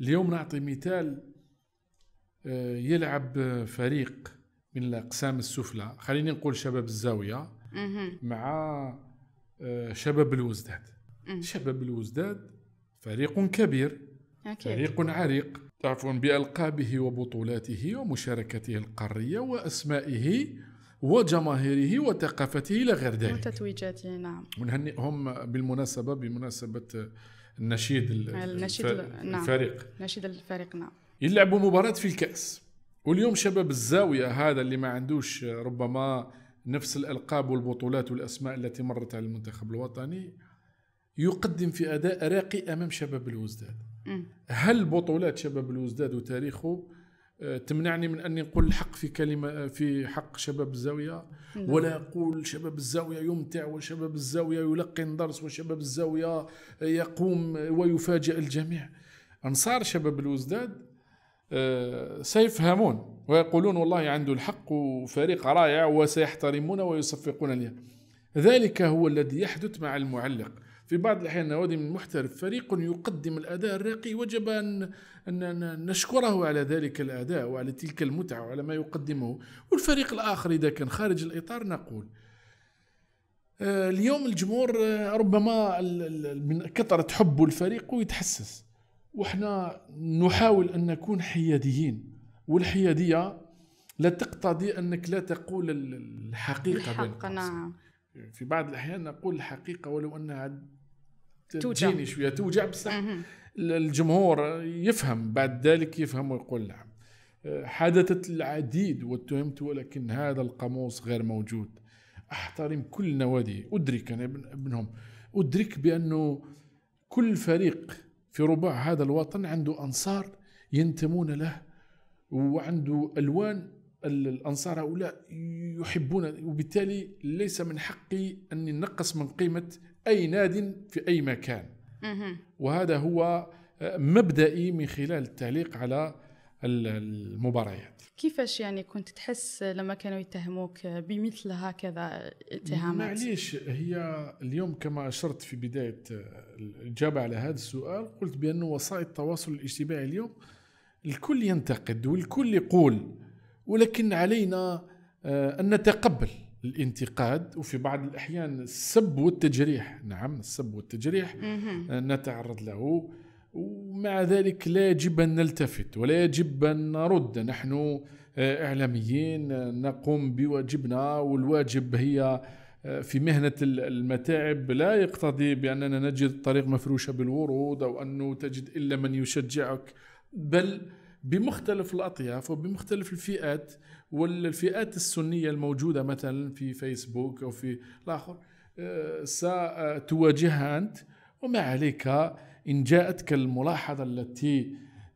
اليوم نعطي مثال آه، يلعب آه، فريق من الاقسام السفلى خليني نقول شباب الزاويه مع آه، شباب الوزداد شباب الوزداد فريق كبير أكيد. فريق عريق تعرفون بألقابه وبطولاته ومشاركته القارية وأسمائه وجماهيره وثقافته إلى غير ذلك وتتويجاته نعم ونهنئهم بالمناسبة بمناسبة النشيد النشيد نعم. الفريق نعم. نشيد الفريق نعم يلعبوا مباراة في الكأس واليوم شباب الزاوية هذا اللي ما عندوش ربما نفس الألقاب والبطولات والأسماء التي مرت على المنتخب الوطني يقدم في أداء راقي أمام شباب الوزداد هل بطولات شباب الوزداد وتاريخه آه، تمنعني من اني نقول الحق في كلمه آه، في حق شباب الزاويه نعم. ولا اقول شباب الزاويه يمتع وشباب الزاويه يلقن درس وشباب الزاويه آه، يقوم ويفاجئ الجميع انصار شباب الوزداد آه، سيفهمون ويقولون والله عنده الحق وفريق رائع وسيحترمون ويصفقون لي ذلك هو الذي يحدث مع المعلق في بعض الأحيان نودي من محترف فريق يقدم الأداء الراقي وجب أن نشكره على ذلك الأداء وعلى تلك المتعة وعلى ما يقدمه والفريق الآخر إذا كان خارج الإطار نقول آه، اليوم الجمهور آه، ربما من كثرة حبه الفريق يتحسس وحنا نحاول ان نكون حياديين والحياديه لا تقتضي انك لا تقول الحقيقه الحق نعم في بعض الاحيان نقول الحقيقه ولو انها تجيني شويه توجع بصح الجمهور يفهم بعد ذلك يفهم ويقول نعم حدثت العديد واتهمت ولكن هذا القاموس غير موجود احترم كل نوادي ادرك انا ابنهم ادرك بانه كل فريق في رباع هذا الوطن عنده أنصار ينتمون له وعنده ألوان الأنصار هؤلاء يحبون وبالتالي ليس من حقي أني نقص من قيمة أي ناد في أي مكان وهذا هو مبدئي من خلال التعليق على المباريات كيفاش يعني كنت تحس لما كانوا يتهموك بمثل هكذا اتهامات معليش هي اليوم كما اشرت في بدايه الاجابه على هذا السؤال قلت بانه وسائل التواصل الاجتماعي اليوم الكل ينتقد والكل يقول ولكن علينا آه، ان نتقبل الانتقاد وفي بعض الاحيان السب والتجريح نعم السب والتجريح آه، نتعرض له ومع ذلك لا يجب أن نلتفت ولا يجب أن نرد نحن آه، إعلاميين آه، نقوم بواجبنا والواجب هي آه، في مهنة المتاعب لا يقتضي بأننا نجد الطريق مفروشة بالورود أو أنه تجد إلا من يشجعك بل بمختلف الأطياف وبمختلف الفئات والفئات السنية الموجودة مثلا في فيسبوك أو في الآخر ستواجهها أنت وما عليك إن جاءتك الملاحظة التي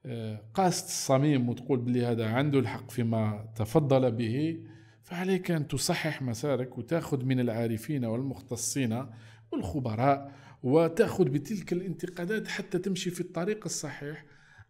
آه، قاست الصميم وتقول بلي هذا عنده الحق فيما تفضل به فعليك أن تصحح مسارك وتأخذ من العارفين والمختصين والخبراء وتأخذ بتلك الانتقادات حتى تمشي في الطريق الصحيح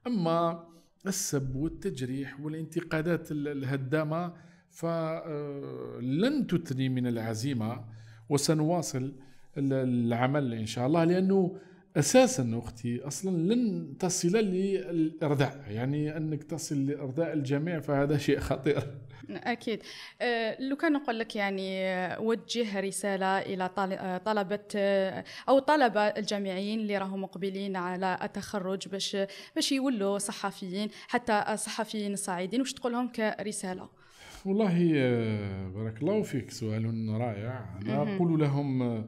أما السب والتجريح والانتقادات الهدامة فلن آه، تثني من العزيمة وسنواصل العمل إن شاء الله لأنه اساسا اختي اصلا لن تصل للارداء يعني انك تصل لارداء الجميع فهذا شيء خطير اكيد آه، لو كان نقول لك يعني آه، وجه رساله الى آه، طلبه او طلبه الجامعيين اللي راهم مقبلين على التخرج باش باش يولوا صحفيين حتى الصحفيين الصاعدين واش تقول لهم كرساله والله بارك الله فيك سؤال رائع انا اقول لهم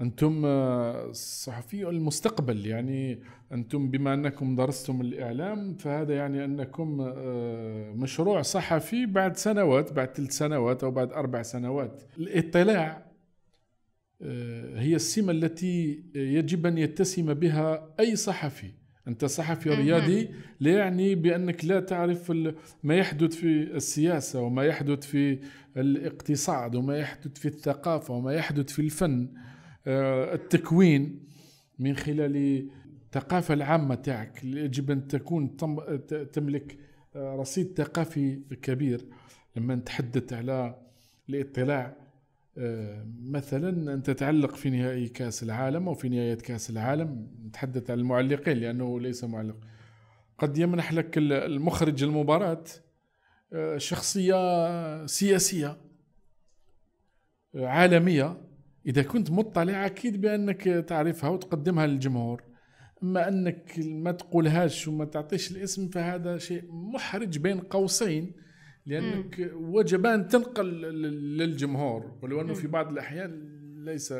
انتم آه، صحفي المستقبل يعني انتم بما انكم درستم الاعلام فهذا يعني انكم آه، مشروع صحفي بعد سنوات بعد ثلاث سنوات او بعد اربع سنوات الاطلاع آه، هي السمه التي يجب ان يتسم بها اي صحفي انت صحفي رياضي لا يعني بانك لا تعرف ما يحدث في السياسه وما يحدث في الاقتصاد وما يحدث في الثقافه وما يحدث في الفن آه، التكوين من خلال الثقافة العامة تاعك يجب أن تكون تملك آه، رصيد ثقافي كبير لما نتحدث على الاطلاع آه، مثلا أن تتعلق في نهائي كأس العالم أو في نهاية كأس العالم نتحدث عن المعلقين لأنه ليس معلق قد يمنح لك المخرج المباراة شخصية سياسية عالمية اذا كنت مطلع اكيد بانك تعرفها وتقدمها للجمهور اما انك ما تقولهاش وما تعطيش الاسم فهذا شيء محرج بين قوسين لانك وجب ان تنقل للجمهور ولو انه في بعض الاحيان ليس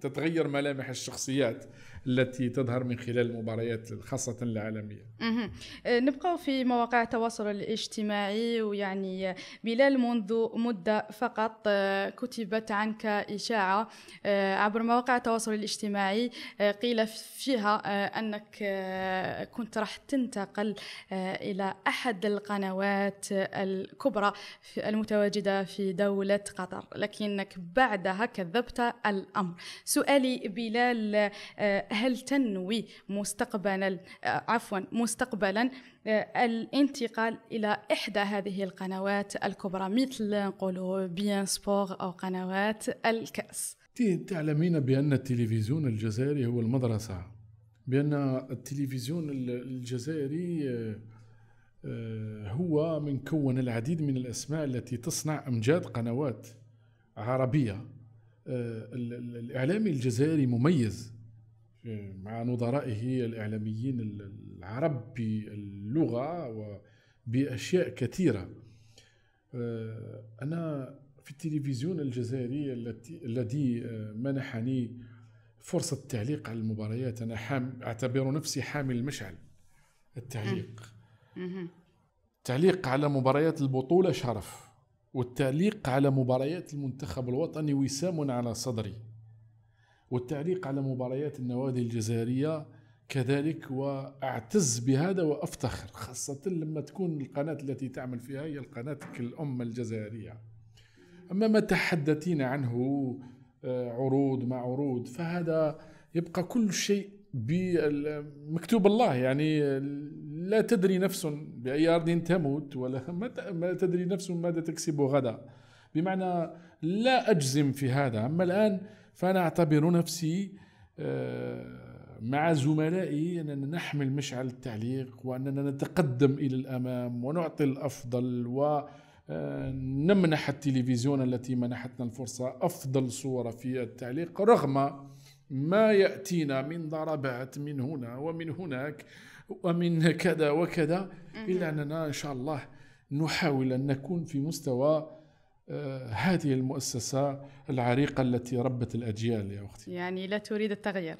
تتغير ملامح الشخصيات التي تظهر من خلال المباريات خاصة العالمية آه، نبقى في مواقع التواصل الاجتماعي ويعني بلال منذ مدة فقط آه، كتبت عنك إشاعة آه، عبر مواقع التواصل الاجتماعي قيل فيها أنك كنت راح تنتقل إلى أحد القنوات الكبرى المتواجدة في دولة قطر لكنك بعدها كذبت الأمر سؤالي بلال هل تنوي مستقبلا آه، عفوا مستقبلا آه، الانتقال إلى إحدى هذه القنوات الكبرى مثل نقولوا بيان سبور أو قنوات الكأس تعلمين بأن التلفزيون الجزائري هو المدرسة بأن التلفزيون الجزائري آه، هو من كون العديد من الأسماء التي تصنع أمجاد قنوات عربية الإعلامي الجزائري مميز مع نظرائه الإعلاميين العرب باللغة وبأشياء كثيرة آه، أنا في التلفزيون الجزائري التي الذي آه، منحني فرصة التعليق على المباريات أنا حام أعتبر نفسي حامل المشعل التعليق التعليق على مباريات البطولة شرف والتعليق على مباريات المنتخب الوطني وسام على صدري والتعليق على مباريات النوادي الجزائريه كذلك واعتز بهذا وافتخر خاصه لما تكون القناه التي تعمل فيها هي قناتك الام الجزائريه اما ما تحدثين عنه آه، عروض مع عروض فهذا يبقى كل شيء مكتوب الله يعني لا تدري نفس باي ارض تموت ولا ما تدري نفس ماذا تكسب غدا بمعنى لا اجزم في هذا اما الان فأنا أعتبر نفسي آه، مع زملائي أننا نحمل مشعل التعليق وأننا نتقدم إلى الأمام ونعطي الأفضل و آه، نمنح التلفزيون التي منحتنا الفرصة أفضل صورة في التعليق رغم ما يأتينا من ضربات من هنا ومن هناك ومن كذا وكذا إلا أننا إن شاء الله نحاول أن نكون في مستوى آه، هذه المؤسسة العريقة التي ربت الأجيال يا أختي يعني لا تريد التغيير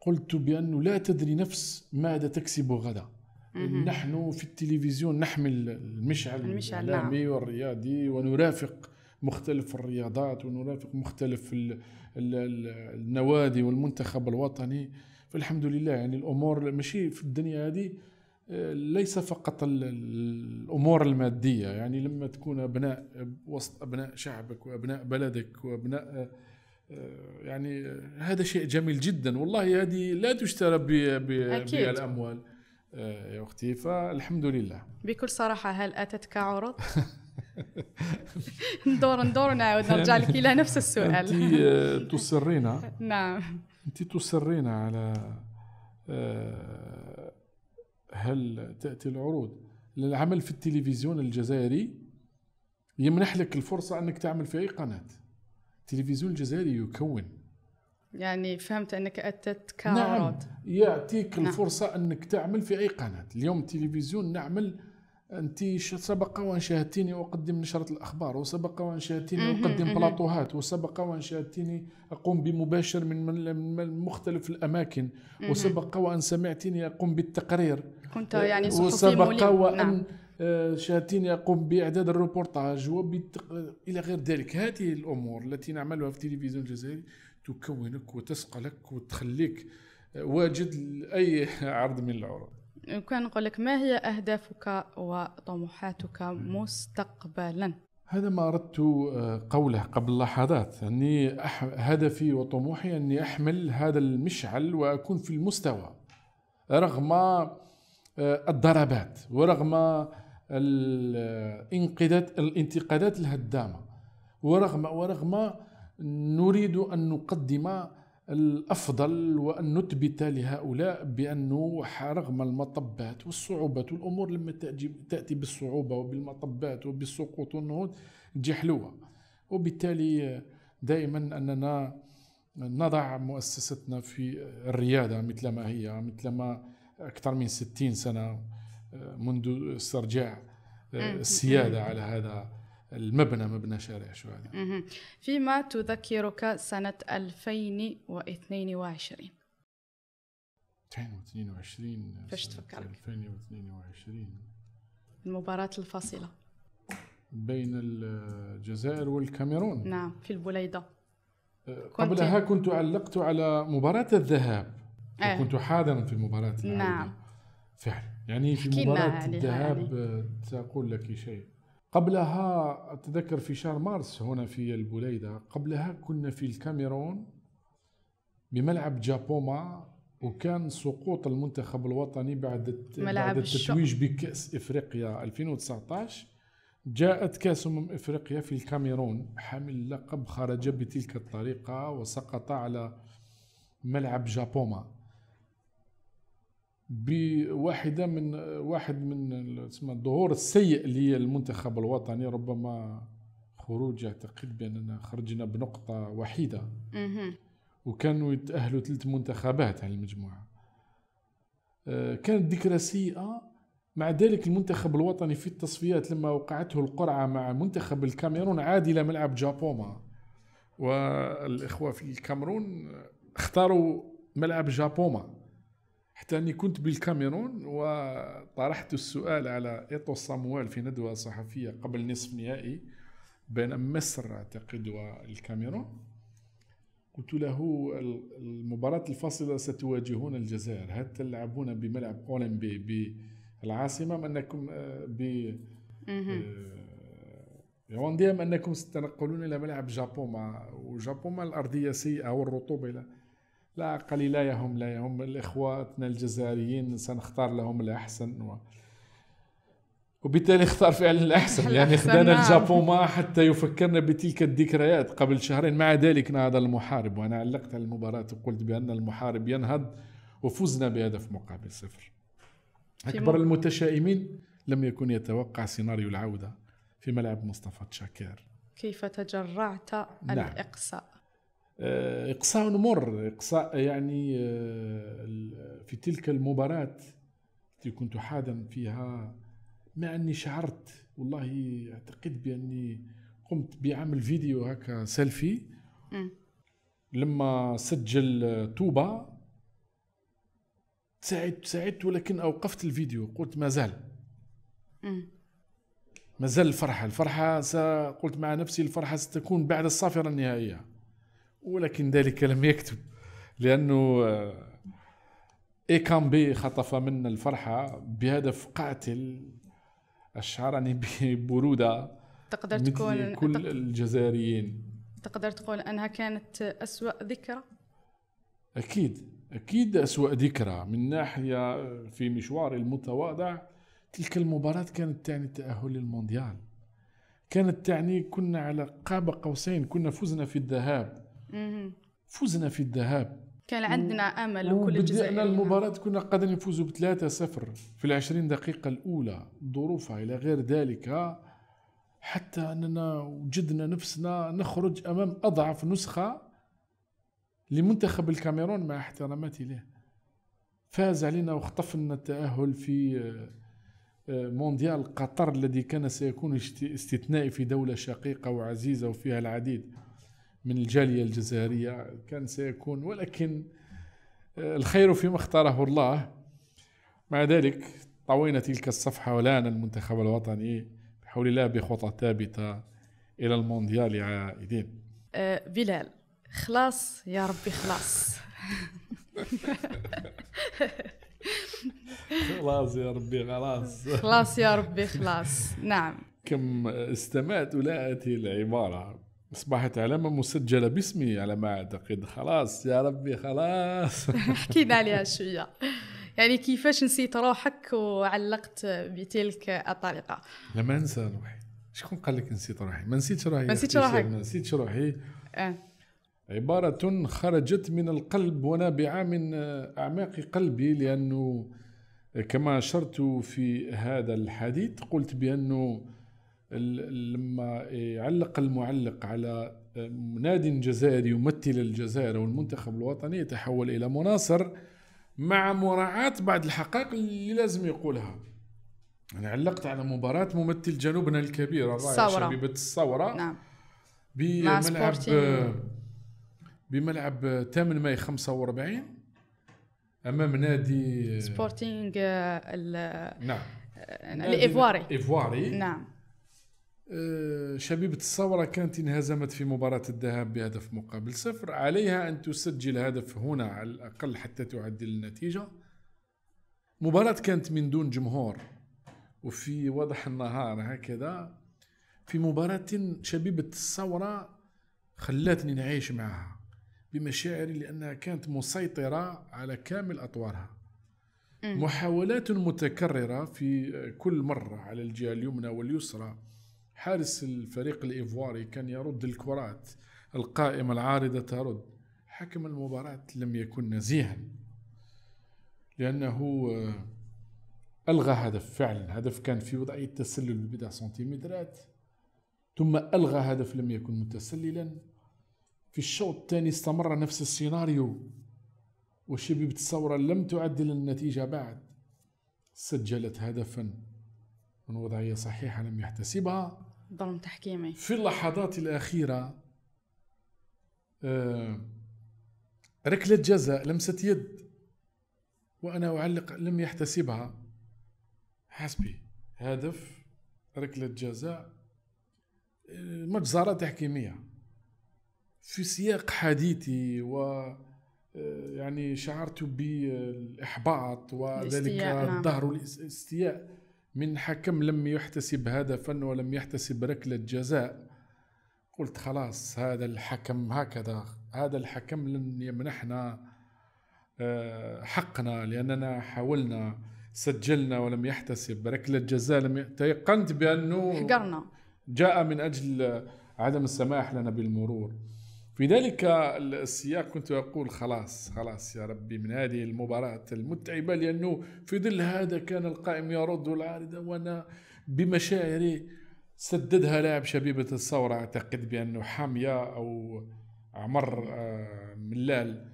قلت بأنه لا تدري نفس ماذا تكسب غدا نحن في التلفزيون نحمل المشعل, المشعل نعم. الإعلامي نعم. والرياضي ونرافق مختلف الرياضات ونرافق مختلف النوادي والمنتخب الوطني فالحمد لله يعني الأمور ماشي في الدنيا هذه ليس فقط الامور الماديه يعني لما تكون ابناء وسط ابناء شعبك وابناء بلدك وابناء آه، آه، يعني هذا شيء جميل جدا والله هذه لا تشترى بالاموال آه، يا اختي فالحمد لله بكل صراحه هل اتتك عروض؟ ندور ندور نعاود نرجع لك الى نفس السؤال انت تصرين نعم انت تصرين على هل تأتي العروض للعمل في التلفزيون الجزائري يمنح لك الفرصة أنك تعمل في أي قناة التلفزيون الجزائري يكون يعني فهمت أنك أتت نعم، كعروض نعم يعطيك نعم. الفرصة أنك تعمل في أي قناة اليوم التلفزيون نعمل أنت سبق وأن شاهدتني أقدم نشرة الأخبار وسبق وأن شاهدتني أقدم بلاطوهات وسبق وأن شاهدتني أقوم بمباشر من مختلف الأماكن وسبق وأن سمعتني أقوم بالتقرير كنت يعني صحفي وسبق وان نعم. آه، شاتين يقوم باعداد الروبورتاج الى غير ذلك هذه الامور التي نعملها في التلفزيون الجزائري تكونك وتسقلك وتخليك آه، واجد لاي عرض من العروض كان نقول لك ما هي اهدافك وطموحاتك مستقبلا هذا ما اردت آه، قوله قبل لحظات اني هدفي وطموحي اني احمل هذا المشعل واكون في المستوى رغم آه، الضربات ورغم الانتقادات الهدامة ورغم ورغم نريد أن نقدم الأفضل وأن نثبت لهؤلاء بأنه رغم المطبات والصعوبات والأمور لما تأتي بالصعوبة وبالمطبات وبالسقوط والنهوض تجي حلوة وبالتالي دائما أننا نضع مؤسستنا في الريادة مثل ما هي مثل ما أكثر من 60 سنة آه، منذ استرجاع آه، السيادة على هذا المبنى مبنى شارع الشهداء فيما تذكرك سنة 2022 2022 فاش تفكر 2022 المباراة الفاصلة بين الجزائر والكاميرون نعم في البوليدة آه، قبلها كنت علقت على مباراة الذهاب ايه. وكنت حاضرا في المباراة نعم فعلا يعني في مباراة الذهاب سأقول لك شيء قبلها أتذكر في شهر مارس هنا في البليدة قبلها كنا في الكاميرون بملعب جابوما وكان سقوط المنتخب الوطني بعد بعد التتويج بكأس إفريقيا 2019 جاءت كأس أمم إفريقيا في الكاميرون حامل لقب خرج بتلك الطريقة وسقط على ملعب جابوما بواحده من واحد من تسمى الظهور السيء للمنتخب الوطني ربما خروج اعتقد باننا خرجنا بنقطه وحيده وكانوا يتاهلوا ثلاث منتخبات على المجموعه آه، كانت ذكرى سيئه مع ذلك المنتخب الوطني في التصفيات لما وقعته القرعه مع منتخب الكاميرون عاد الى ملعب جابوما والاخوه في الكاميرون اختاروا ملعب جابوما حتى أني كنت بالكاميرون وطرحت السؤال على إيتو صامويل في ندوة صحفية قبل نصف نهائي بين مصر أعتقد والكاميرون قلت له المباراة الفاصلة ستواجهون الجزائر هل تلعبون بملعب أولمبي بالعاصمة أم أنكم آه، ب آه، يوانديا أم أنكم ستنقلون إلى ملعب جابوما وجابوما الأرضية سيئة والرطوبة إلى لا قليل لا يهم لا يهم الاخواتنا الجزائريين سنختار لهم الاحسن و... وبالتالي اختار فعلا الاحسن يعني خدانا الجابون ما حتى يفكرنا بتلك الذكريات قبل شهرين مع ذلك نهض المحارب وانا علقت على المباراه وقلت بان المحارب ينهض وفزنا بهدف مقابل صفر اكبر المتشائمين لم يكن يتوقع سيناريو العوده في ملعب مصطفى تشاكير كيف تجرعت نعم. الاقصاء آه، اقصاء مر اقصاء يعني آه، في تلك المباراه التي كنت حادا فيها مع اني شعرت والله اعتقد باني قمت بعمل فيديو هكا سيلفي لما سجل طوبة ساعدت ساعدت ولكن اوقفت الفيديو قلت ما زال ما زال الفرحه الفرحه قلت مع نفسي الفرحه ستكون بعد الصافره النهائيه ولكن ذلك لم يكتب لأنه آه، كان بي خطف منا الفرحة بهدف قاتل أشعرني ببرودة تقدر تقول كل تق... الجزائريين تقدر تقول أنها كانت أسوأ ذكرى أكيد أكيد أسوأ ذكرى من ناحية آه، في مشواري المتواضع تلك المباراة كانت تعني التأهل للمونديال كانت تعني كنا على قاب قوسين كنا فزنا في الذهاب فزنا في الذهاب كان عندنا امل وكل الجزائريين المباراه كنا قادرين نفوزوا بثلاثة صفر في العشرين دقيقه الاولى ظروفها الى غير ذلك حتى اننا وجدنا نفسنا نخرج امام اضعف نسخه لمنتخب الكاميرون مع احتراماتي له فاز علينا وخطف التاهل في آه، آه، مونديال قطر الذي كان سيكون استثنائي في دوله شقيقه وعزيزه وفيها العديد من الجالية الجزائرية كان سيكون ولكن آه، الخير فيما اختاره الله مع ذلك طوينا تلك الصفحة ولان المنتخب الوطني بحول الله بخطى ثابتة إلى المونديال عائدين أه بلال خلاص يا ربي خلاص خلاص يا ربي خلاص خلاص يا ربي خلاص نعم كم استمعت لاتي العبارة اصبحت علامه مسجله باسمي على ما اعتقد خلاص يا ربي خلاص حكينا عليها شويه يعني كيفاش نسيت روحك وعلقت بتلك الطريقه لا ما انسى روحي شكون قال لك نسيت روحي ما نسيتش روحي ما نسيتش روحي ما نسيتش روحي أه. عبارة خرجت من القلب ونابعة آه، من أعماق قلبي لأنه كما أشرت في هذا الحديث قلت بأنه لما يعلق المعلق على آه، نادي جزائري يمثل الجزائر او المنتخب الوطني يتحول الى مناصر مع مراعاة بعض الحقائق اللي لازم يقولها أنا علقت على مباراة ممثل جنوبنا الكبير الرائع شبيبة الثورة نعم آه، بملعب بملعب آه، 8 ماي 45 امام نادي سبورتينغ نعم الايفواري الايفواري نعم آه، شبيبة الصورة كانت انهزمت في مباراة الذهاب بهدف مقابل صفر عليها أن تسجل هدف هنا على الأقل حتى تعدل النتيجة مباراة كانت من دون جمهور وفي وضح النهار هكذا في مباراة شبيبة الثورة خلاتني نعيش معها بمشاعري لأنها كانت مسيطرة على كامل أطوارها محاولات متكررة في كل مرة على الجهة اليمنى واليسرى حارس الفريق الايفواري كان يرد الكرات القائمه العارضه ترد حكم المباراه لم يكن نزيها لانه آه، الغى هدف فعلا هدف كان في وضعيه تسلل ببضع سنتيمترات ثم الغى هدف لم يكن متسللا في الشوط الثاني استمر نفس السيناريو وشبيبة الثورة لم تعدل النتيجة بعد سجلت هدفا من وضعية صحيحة لم يحتسبها ضرم تحكيمي في اللحظات الأخيرة آه، ركلة جزاء لمسة يد وأنا أعلق لم يحتسبها حسبي هدف ركلة جزاء آه، مجزرة تحكيمية في سياق حديثي و آه، يعني شعرت بالإحباط وذلك الظهر الاستياء نعم. من حكم لم يحتسب هدفا ولم يحتسب ركلة جزاء قلت خلاص هذا الحكم هكذا هذا الحكم لن يمنحنا آه، حقنا لأننا حاولنا سجلنا ولم يحتسب ركلة جزاء لم تيقنت بأنه حقرنا جاء من أجل عدم السماح لنا بالمرور في ذلك السياق كنت أقول خلاص خلاص يا ربي من هذه المباراة المتعبة لأنه في ظل هذا كان القائم يرد العارضة وأنا بمشاعري سددها لاعب شبيبة الثورة أعتقد بأنه حامية أو عمر آه، ملال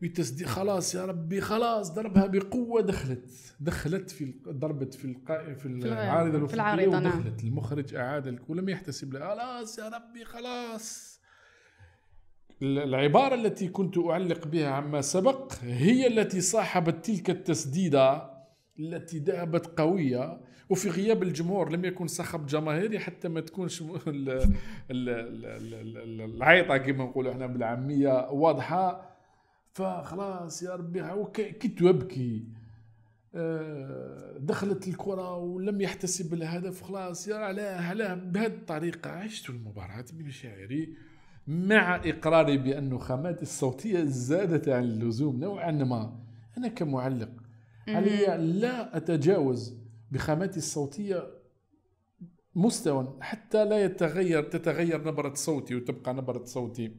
بتصديق خلاص يا ربي خلاص ضربها بقوه دخلت دخلت في ضربت في القائم في العارضه في نعم. ودخلت نعم. المخرج اعاد ولم يحتسب لها خلاص يا ربي خلاص العبارة التي كنت أعلق بها عما سبق هي التي صاحبت تلك التسديدة التي ذهبت قوية وفي غياب الجمهور لم يكن صخب جماهيري حتى ما تكونش العيطة كما نقول احنا بالعامية واضحة فخلاص يا ربي كنت أبكي آه، دخلت الكرة ولم يحتسب الهدف خلاص يا علاه علاه بهذه الطريقة عشت المباراة بمشاعري مع إقراري بأن خامات الصوتية زادت عن اللزوم نوعا ما أنا كمعلق علي لا أتجاوز بخاماتي الصوتية مستوى حتى لا يتغير تتغير نبرة صوتي وتبقى نبرة صوتي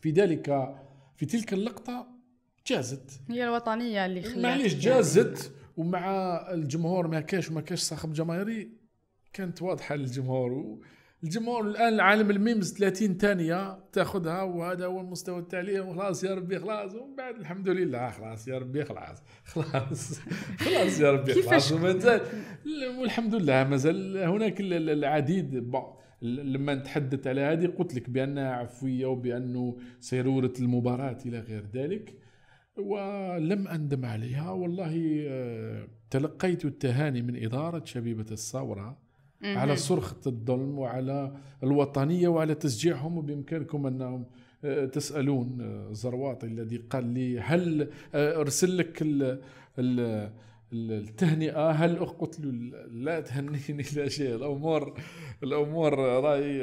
في ذلك في تلك اللقطة جازت هي الوطنية اللي خلت معليش يعني. جازت ومع الجمهور ما كاش وما كاش صاحب جماهيري كانت واضحة للجمهور الجمهور الان عالم الميمز 30 ثانيه تاخذها وهذا هو المستوى التعليم وخلاص يا ربي خلاص ومن بعد الحمد لله خلاص يا ربي خلاص خلاص خلاص يا ربي خلاص ومازال والحمد لله مازال هناك العديد لما نتحدث على هذه قلت لك بانها عفويه وبانه سيروره المباراه الى غير ذلك ولم اندم عليها والله آه، تلقيت التهاني من اداره شبيبه الثوره على صرخة الظلم وعلى الوطنية وعلى تشجيعهم وبإمكانكم أنهم آه، تسألون آه، زرواطي الذي قال لي هل آه، أرسل لك الـ الـ التهنئه هل قلت له لا تهنيني لا شيء الامور الامور راي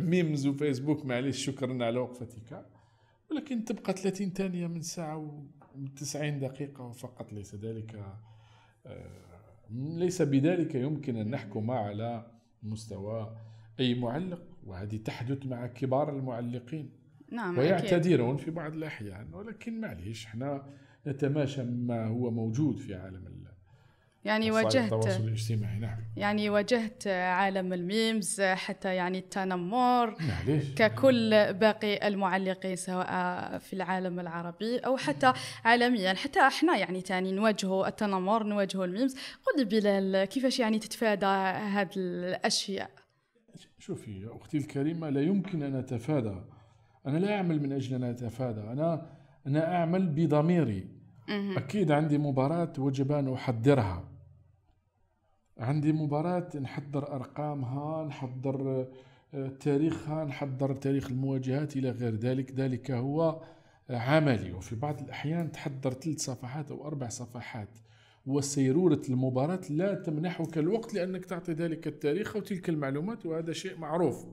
ميمز وفيسبوك معليش شكرا على وقفتك ولكن تبقى 30 ثانيه من ساعه و 90 دقيقه فقط ليس ذلك ليس بذلك يمكن أن نحكم على مستوى أي معلق وهذه تحدث مع كبار المعلقين نعم ويعتذرون في بعض الأحيان ولكن معليش احنا نتماشى ما هو موجود في عالم يعني واجهت التواصل الاجتماعي نعم يعني واجهت عالم الميمز حتى يعني التنمر معليش نعم، ككل باقي المعلقين سواء في العالم العربي او حتى عالميا حتى احنا يعني تاني نواجهوا التنمر نواجهوا الميمز قل لي بلال كيفاش يعني تتفادى هذه الاشياء شوفي يا اختي الكريمه لا يمكن ان اتفادى انا لا اعمل من اجل ان اتفادى انا انا اعمل بضميري اكيد عندي مباراه وجب ان احضرها عندي مباراة نحضر أرقامها نحضر آه، تاريخها نحضر تاريخ المواجهات إلى غير ذلك ذلك هو آه، عملي وفي بعض الأحيان تحضر ثلاث صفحات أو أربع صفحات وسيرورة المباراة لا تمنحك الوقت لأنك تعطي ذلك التاريخ وتلك المعلومات وهذا شيء معروف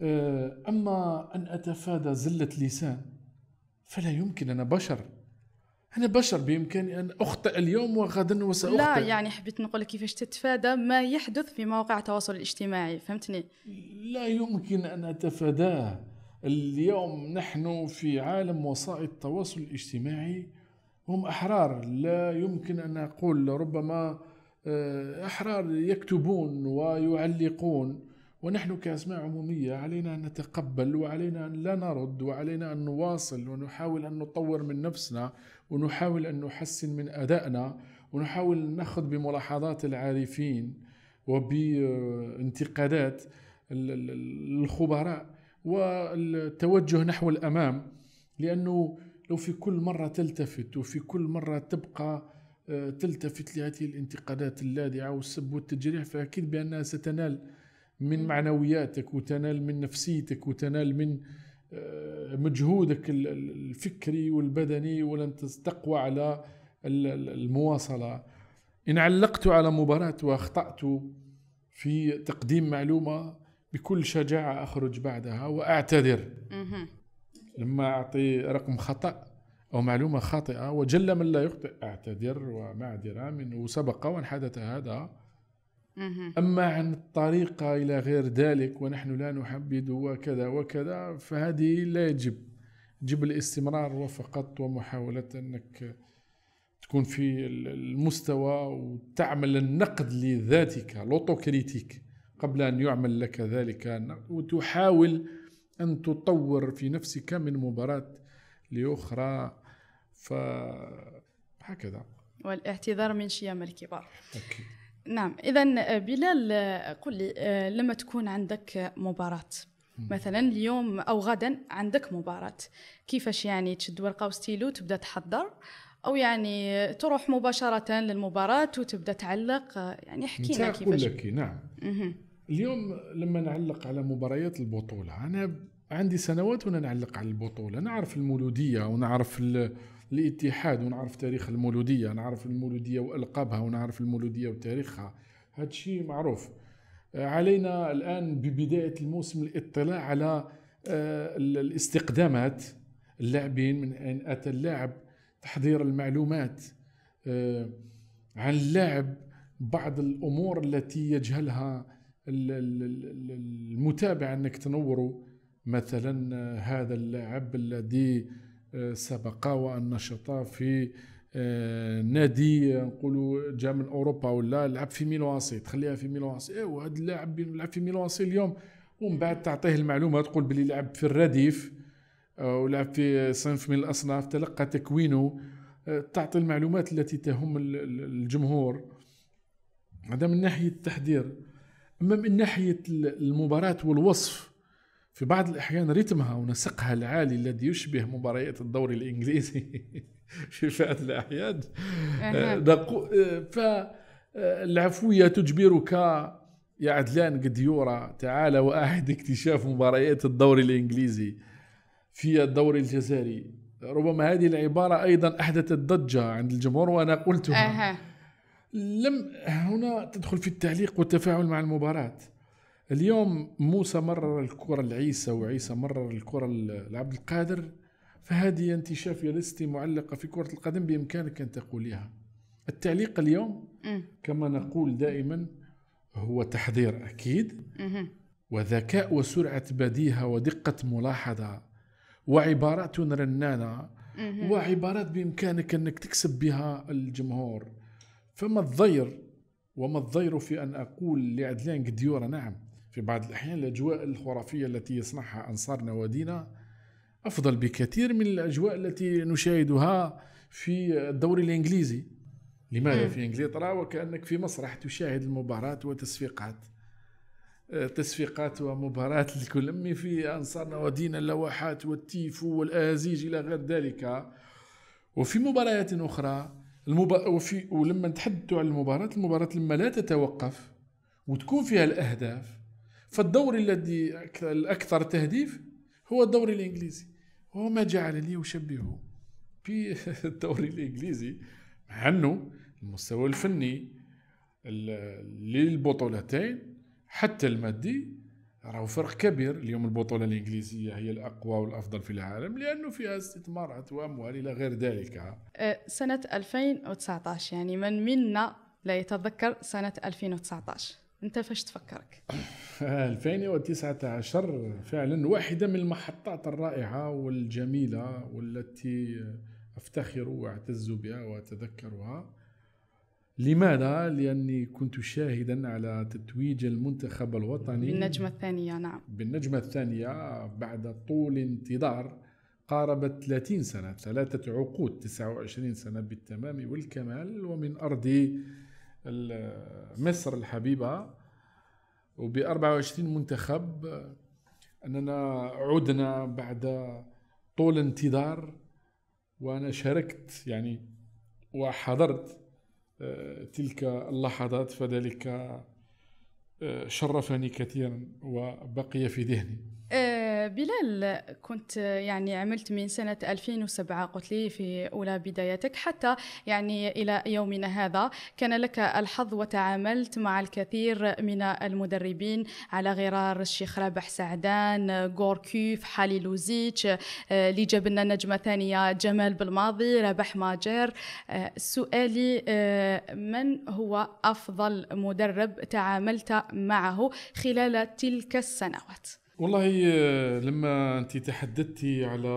آه، أما أن أتفادى زلة لسان فلا يمكن أنا بشر أنا بشر بإمكاني أن أخطئ اليوم وغدا وسأخطئ لا يعني حبيت نقول لك كيفاش تتفادى ما يحدث في مواقع التواصل الاجتماعي فهمتني لا يمكن أن أتفاداه اليوم نحن في عالم وسائل التواصل الاجتماعي هم أحرار لا يمكن أن أقول ربما آه، أحرار يكتبون ويعلقون ونحن كأسماء عمومية علينا أن نتقبل وعلينا أن لا نرد وعلينا أن نواصل ونحاول أن نطور من نفسنا ونحاول أن نحسن من أدائنا ونحاول نأخذ بملاحظات العارفين وبانتقادات الخبراء والتوجه نحو الأمام لأنه لو في كل مرة تلتفت وفي كل مرة تبقى آه، تلتفت لهذه الانتقادات اللاذعة والسب والتجريح فأكيد بأنها ستنال من معنوياتك وتنال من نفسيتك وتنال من آه، مجهودك الفكري والبدني ولن تستقوى على المواصلة إن علقت على مباراة وأخطأت في تقديم معلومة بكل شجاعة أخرج بعدها وأعتذر لما أعطي رقم خطأ أو معلومة خاطئة وجل من لا يخطئ أعتذر ومعذرة من سبق وان حدث هذا أما عن الطريقة إلى غير ذلك ونحن لا نحبد وكذا وكذا فهذه لا يجب يجب الاستمرار وفقط ومحاولة أنك تكون في المستوى وتعمل النقد لذاتك كريتيك قبل أن يعمل لك ذلك وتحاول أن تطور في نفسك من مباراة لأخرى فهكذا والاعتذار من شيم الكبار أكيد. نعم اذا آه، بلال آه، قل لي آه، لما تكون عندك مباراه مثلا اليوم او غدا عندك مباراه كيفاش يعني تشد ورقه وستيلو تبدا تحضر او يعني تروح مباشره للمباراه وتبدا تعلق يعني احكي لنا كيفاش لك نعم مم. اليوم لما نعلق على مباريات البطوله انا عندي سنوات وانا نعلق على البطوله نعرف المولوديه ونعرف الـ الاتحاد ونعرف تاريخ المولوديه نعرف المولوديه والقابها ونعرف المولوديه وتاريخها هذا شيء معروف آه، علينا الان ببدايه الموسم الاطلاع على آه، الاستقدامات اللاعبين من أين اتى اللاعب تحضير المعلومات آه، عن اللاعب بعض الامور التي يجهلها المتابع انك تنوره مثلا هذا اللاعب الذي سبق وان نشط في آه، نادي نقولوا جا من اوروبا ولا لعب في ميلو اسي تخليها في ميلو اسي ايوا هذا اللاعب لعب في ميلو اسي اليوم ومن بعد تعطيه المعلومه تقول بلي لعب في الرديف آه، ولعب في صنف من الاصناف تلقى تكوينه آه، تعطي المعلومات التي تهم الجمهور هذا من ناحيه التحضير اما من ناحيه المباراه والوصف في بعض الأحيان رتمها ونسقها العالي الذي يشبه مباريات الدوري الإنجليزي في فئة الأحيان آه، آه، فالعفوية تجبرك يا عدلان قد يورا تعال وأعد اكتشاف مباريات الدوري الإنجليزي في الدوري الجزائري ربما هذه العبارة أيضا أحدثت ضجة عند الجمهور وأنا قلتها لم هنا تدخل في التعليق والتفاعل مع المباراة اليوم موسى مرر الكرة لعيسى وعيسى مرر الكرة لعبد القادر فهذه أنت شافية لست معلقة في كرة القدم بإمكانك أن تقوليها التعليق اليوم كما نقول دائما هو تحضير أكيد وذكاء وسرعة بديهة ودقة ملاحظة وعبارات رنانة وعبارات بإمكانك أنك تكسب بها الجمهور فما الضير وما الضير في أن أقول لعدلان قديورة نعم في بعض الأحيان الأجواء الخرافية التي يصنعها أنصار نوادينا أفضل بكثير من الأجواء التي نشاهدها في الدوري الإنجليزي لماذا في إنجلترا وكأنك في مسرح تشاهد المباراة وتصفيقات آه، تصفيقات ومباراة لكل في أنصار نوادينا اللوحات والتيفو والأهازيج إلى غير ذلك وفي مباريات أخرى المبا... وفي ولما نتحدثوا عن المباراة المباراة لما لا تتوقف وتكون فيها الأهداف فالدوري الذي الاكثر تهديف هو الدوري الانجليزي جعل جعلني اشبهه بالدوري الانجليزي مع انه المستوى الفني للبطولتين حتى المادي راهو فرق كبير اليوم البطولة الإنجليزية هي الأقوى والأفضل في العالم لأنه فيها استثمارات وأموال إلى غير ذلك أه، سنة 2019 يعني من منا لا يتذكر سنة 2019 انت فاش تفكرك 2019 فعلا واحده من المحطات الرائعه والجميله والتي افتخر واعتز بها واتذكرها لماذا؟ لأني كنت شاهدا على تتويج المنتخب الوطني بالنجمة الثانية نعم بالنجمة الثانية بعد طول انتظار قاربت 30 سنة ثلاثة عقود 29 سنة بالتمام والكمال ومن أرض مصر الحبيبه وب 24 منتخب اننا عدنا بعد طول انتظار وانا شاركت يعني وحضرت آه، تلك اللحظات فذلك آه، شرفني كثيرا وبقي في ذهني آه، بلال كنت يعني عملت من سنة 2007 قلت لي في أولى بدايتك حتى يعني إلى يومنا هذا كان لك الحظ وتعاملت مع الكثير من المدربين على غرار الشيخ رابح سعدان غوركيف حالي لوزيتش اللي آه، جاب لنا نجمة ثانية جمال بالماضي رابح ماجر آه، سؤالي آه، من هو أفضل مدرب تعاملت معه خلال تلك السنوات؟ والله لما انت تحدثتي على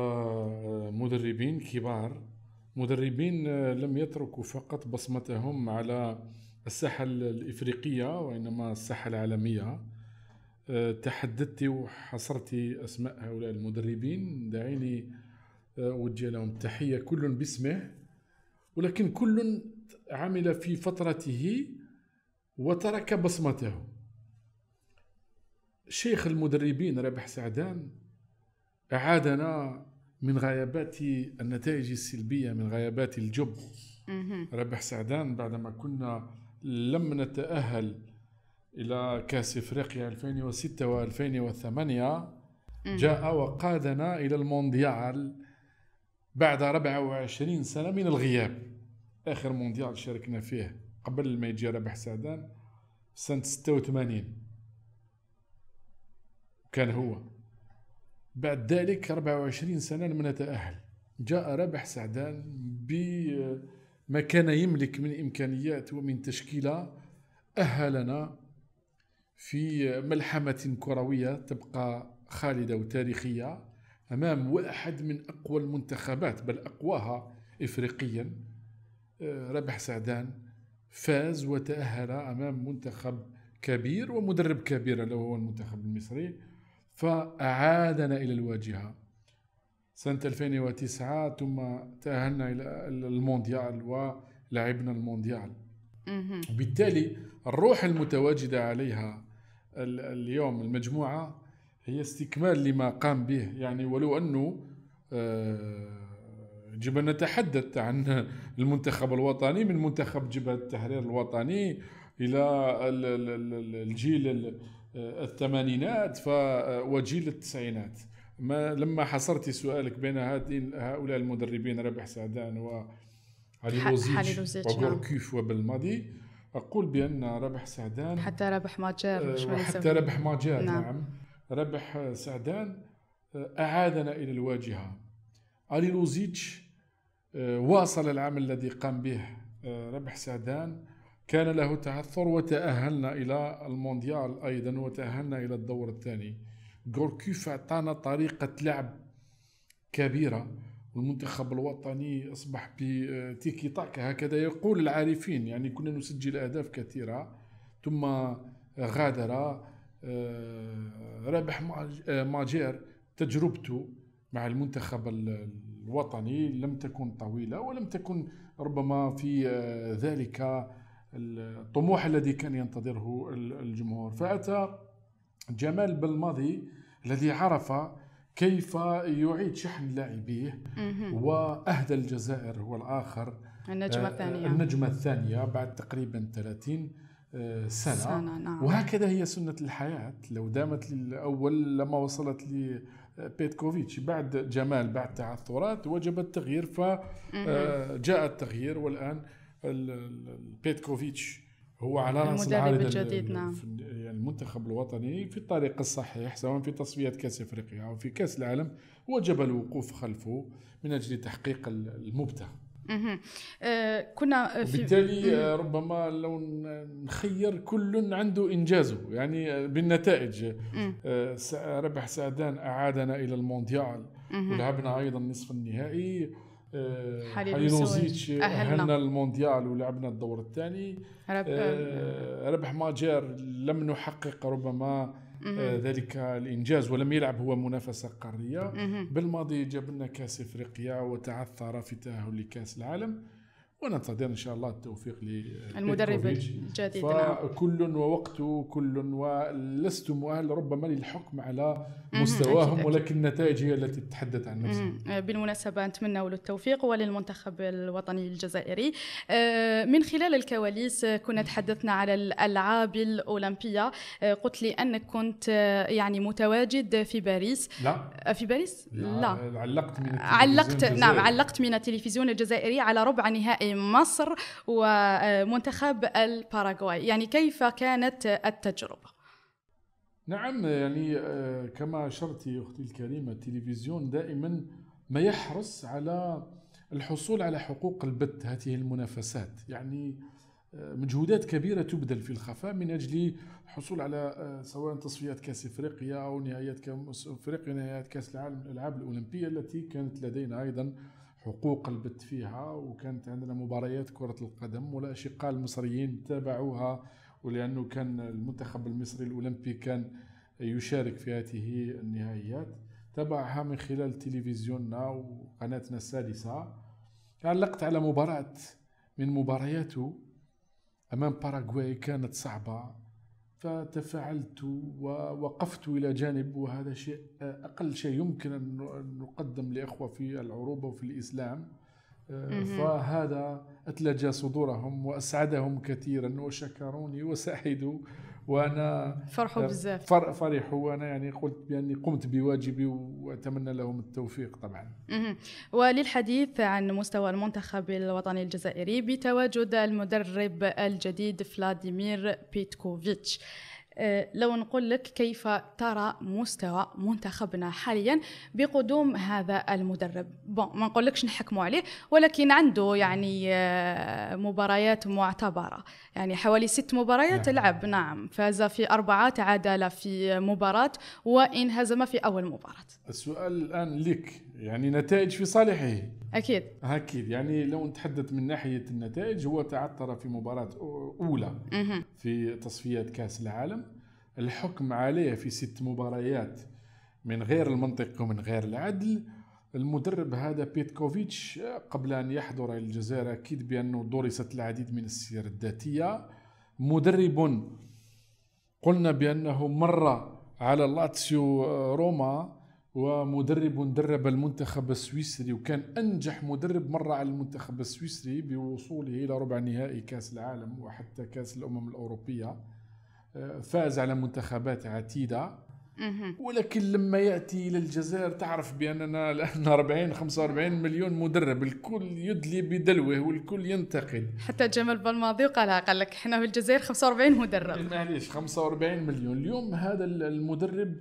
مدربين كبار مدربين لم يتركوا فقط بصمتهم على الساحه الافريقيه وانما الساحه العالميه أه، تحدثت وحصرت اسماء هؤلاء المدربين دعيني أه، اوجه لهم تحيه كل باسمه ولكن كل عمل في فترته وترك بصمته شيخ المدربين رابح سعدان أعادنا من غيابات النتائج السلبية من غيابات الجب رابح سعدان بعدما كنا لم نتأهل إلى كأس إفريقيا 2006 و2008 جاء وقادنا إلى المونديال بعد 24 سنة من الغياب آخر مونديال شاركنا فيه قبل ما يجي رابح سعدان سنة 86 كان هو بعد ذلك 24 سنة لم نتأهل جاء رابح سعدان بما كان يملك من إمكانيات ومن تشكيلة أهلنا في ملحمة كروية تبقى خالدة وتاريخية أمام واحد من أقوى المنتخبات بل أقواها إفريقيا رابح سعدان فاز وتأهل أمام منتخب كبير ومدرب كبير اللي هو المنتخب المصري فأعادنا إلى الواجهة سنة 2009 ثم تأهلنا إلى المونديال ولعبنا المونديال بالتالي الروح المتواجدة عليها اليوم المجموعة هي استكمال لما قام به يعني ولو أنه يجب آه، أن نتحدث عن المنتخب الوطني من منتخب جبهة التحرير الوطني إلى الجيل الثمانينات وجيل التسعينات ما لما حصرت سؤالك بين هؤلاء المدربين رابح سعدان و علي نعم. وبالماضي اقول بان رابح سعدان حتى رابح ماجر مش آه، حتى رابح ماجر نعم. نعم رابح سعدان آه، اعادنا الى الواجهه علي لوزيتش آه، واصل العمل الذي قام به رابح سعدان كان له تعثر وتأهلنا إلى المونديال أيضا وتأهلنا إلى الدور الثاني غوركوف أعطانا طريقة لعب كبيرة والمنتخب الوطني أصبح بتيكي تاك هكذا يقول العارفين يعني كنا نسجل أهداف كثيرة ثم غادر آه، رابح آه، ماجير تجربته مع المنتخب الوطني لم تكن طويلة ولم تكن ربما في آه، ذلك الطموح الذي كان ينتظره الجمهور فأتى جمال بالماضي الذي عرف كيف يعيد شحن لاعبيه واهدى الجزائر هو الاخر النجمه آه، الثانيه النجمه الثانيه بعد تقريبا 30 آه، سنة, سنة نعم. وهكذا هي سنة الحياة لو دامت الأول لما وصلت لبيتكوفيتش آه، بعد جمال بعد تعثرات وجب التغيير فجاء التغيير والآن بيتكوفيتش هو على راس العارض الجديد نعم يعني المنتخب الوطني في الطريق الصحيح سواء في تصفيات كاس افريقيا او في كاس العالم وجب الوقوف خلفه من اجل تحقيق المبتغى آه كنا في بالتالي آه، ربما لو نخير كل عنده انجازه يعني آه، بالنتائج آه ربح سعدان اعادنا الى المونديال ولعبنا ايضا نصف النهائي آه، حليلوزيتش اهلنا المونديال ولعبنا الدور الثاني آه، ربح ماجر لم نحقق ربما آه، ذلك الانجاز ولم يلعب هو منافسه قاريه بالماضي جاب لنا كاس افريقيا وتعثر في تاهل لكاس العالم وننتظر ان شاء الله التوفيق للمدرب الجديد نعم. فكل ووقته كل ولست مؤهل ربما للحكم على مستواهم ولكن النتائج هي التي تتحدث عن نفسها آه، بالمناسبه نتمنى له التوفيق وللمنتخب الوطني الجزائري آه، من خلال الكواليس آه، كنا تحدثنا على الالعاب الاولمبيه قلت لي انك كنت يعني متواجد في باريس لا في باريس لا, لا. علقت من علقت نعم علقت من التلفزيون الجزائري على ربع نهائي مصر ومنتخب الباراغواي يعني كيف كانت التجربة؟ نعم يعني آه، كما أشرت أختي الكريمة التلفزيون دائما ما يحرص على الحصول على حقوق البت هذه المنافسات يعني آه، مجهودات كبيره تبذل في الخفاء من اجل الحصول على آه، سواء تصفيات كاس افريقيا او نهائيات كاس افريقيا نهائيات كاس العالم الالعاب الاولمبيه التي كانت لدينا ايضا حقوق البت فيها وكانت عندنا مباريات كرة القدم والأشقاء المصريين تابعوها ولأنه كان المنتخب المصري الأولمبي كان يشارك في هذه النهائيات تابعها من خلال تلفزيوننا وقناتنا السادسة علقت على مباراة من مبارياته أمام باراغواي كانت صعبة فتفاعلت ووقفت إلى جانب وهذا شيء أقل شيء يمكن أن نقدم لإخوة في العروبة وفي الإسلام فهذا أتلج صدورهم وأسعدهم كثيرا وشكروني وسعدوا وانا فرحوا آه، بزاف فر فرحوا وانا يعني قلت باني قمت بواجبي واتمنى لهم التوفيق طبعا. وللحديث عن مستوى المنتخب الوطني الجزائري بتواجد المدرب الجديد فلاديمير بيتكوفيتش. آه، لو نقول لك كيف ترى مستوى منتخبنا حاليا بقدوم هذا المدرب بون ما نقولكش نحكموا عليه ولكن عنده يعني آه، مباريات معتبرة يعني حوالي ست مباريات نعم. لعب نعم فاز في أربعة تعادل في مباراة وانهزم في أول مباراة السؤال الآن لك يعني نتائج في صالحه اكيد اكيد يعني لو نتحدث من ناحيه النتائج هو تعثر في مباراه اولى في تصفيات كاس العالم الحكم عليه في ست مباريات من غير المنطق ومن غير العدل المدرب هذا بيتكوفيتش قبل ان يحضر الجزائر اكيد بانه درست العديد من السير الذاتيه مدرب قلنا بانه مر على لاتسيو روما ومدرب درب المنتخب السويسري وكان انجح مدرب مر على المنتخب السويسري بوصوله الى ربع نهائي كاس العالم وحتى كاس الامم الاوروبيه آه، فاز على منتخبات عتيده ولكن لما ياتي الى الجزائر تعرف باننا لان 40 45 مليون مدرب الكل يدلي بدلوه والكل ينتقد حتى جمال بالماضي وقالها قال لك احنا في الجزائر 45 مدرب إيه، معليش 45 مليون اليوم هذا المدرب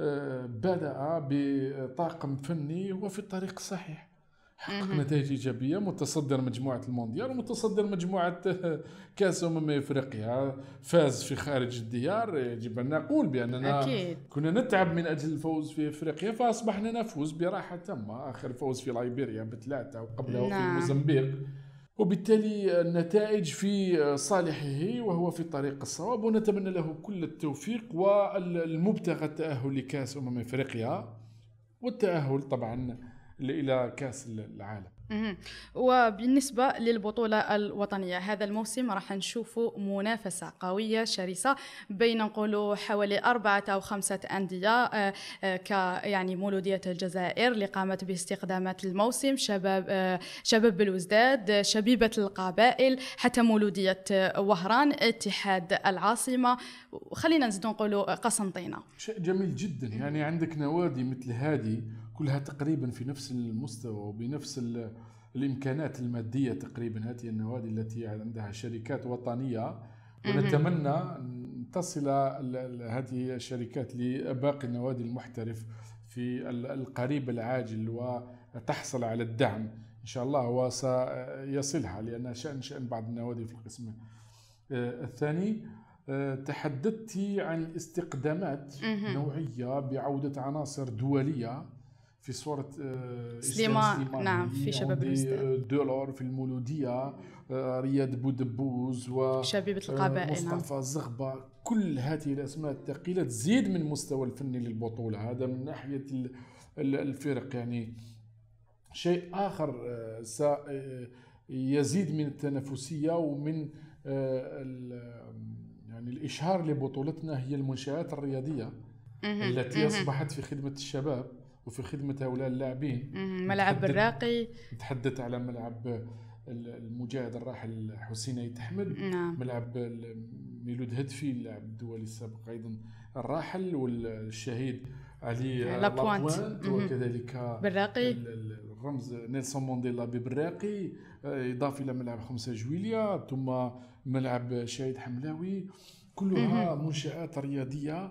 آه، بدأ بطاقم فني هو في الطريق الصحيح حقق نتائج ايجابيه متصدر مجموعه المونديال ومتصدر مجموعه كاس امم افريقيا فاز في خارج الديار يجب ان نقول باننا أكيد. كنا نتعب من اجل الفوز في افريقيا فاصبحنا نفوز براحه تامه اخر فوز في لايبيريا بثلاثه وقبله نعم. في موزمبيق وبالتالي النتائج في صالحه وهو في طريق الصواب ونتمنى له كل التوفيق والمبتغى التأهل لكأس أمم إفريقيا والتأهل طبعا إلى كأس العالم وبالنسبة للبطولة الوطنية هذا الموسم راح نشوفوا منافسة قوية شرسة بين نقولوا حوالي أربعة أو خمسة أندية آه، آه، ك يعني مولودية الجزائر اللي قامت باستخدامات الموسم شباب آه، شباب بلوزداد شبيبة القبائل حتى مولودية وهران اتحاد العاصمة خلينا نزيد نقولوا قسنطينة شيء جميل جدا يعني عندك نوادي مثل هذه كلها تقريبا في نفس المستوى وبنفس الامكانات الماديه تقريبا هذه النوادي التي عندها شركات وطنيه ونتمنى ان تصل هذه الشركات لباقي النوادي المحترف في القريب العاجل وتحصل على الدعم ان شاء الله وسيصلها لان شان شان بعض النوادي في القسم آه، الثاني آه، تحدثت عن استقدامات نوعيه بعوده عناصر دوليه في صورة آه، سليمان نعم في شباب آه، الوزدان دولار في المولودية آه، رياض بودبوز و شبيبة القبائل نعم. مصطفى نعم. زغبة كل هذه الأسماء الثقيلة تزيد من مستوى الفني للبطولة هذا من ناحية الفرق يعني شيء آخر سيزيد من التنافسية ومن يعني الإشهار لبطولتنا هي المنشآت الرياضية التي أصبحت في خدمة الشباب وفي خدمه هؤلاء اللاعبين ملعب الراقي نتحدث على ملعب المجاهد الراحل حسين يتحمل نعم. ملعب ميلود هدفي اللاعب الدولي السابق ايضا الراحل والشهيد علي لابوانت وكذلك بالراقي الرمز نيلسون مونديلا ببراقي آه، اضافه الى ملعب خمسه جويليا ثم ملعب شهيد حملاوي كلها منشات رياضيه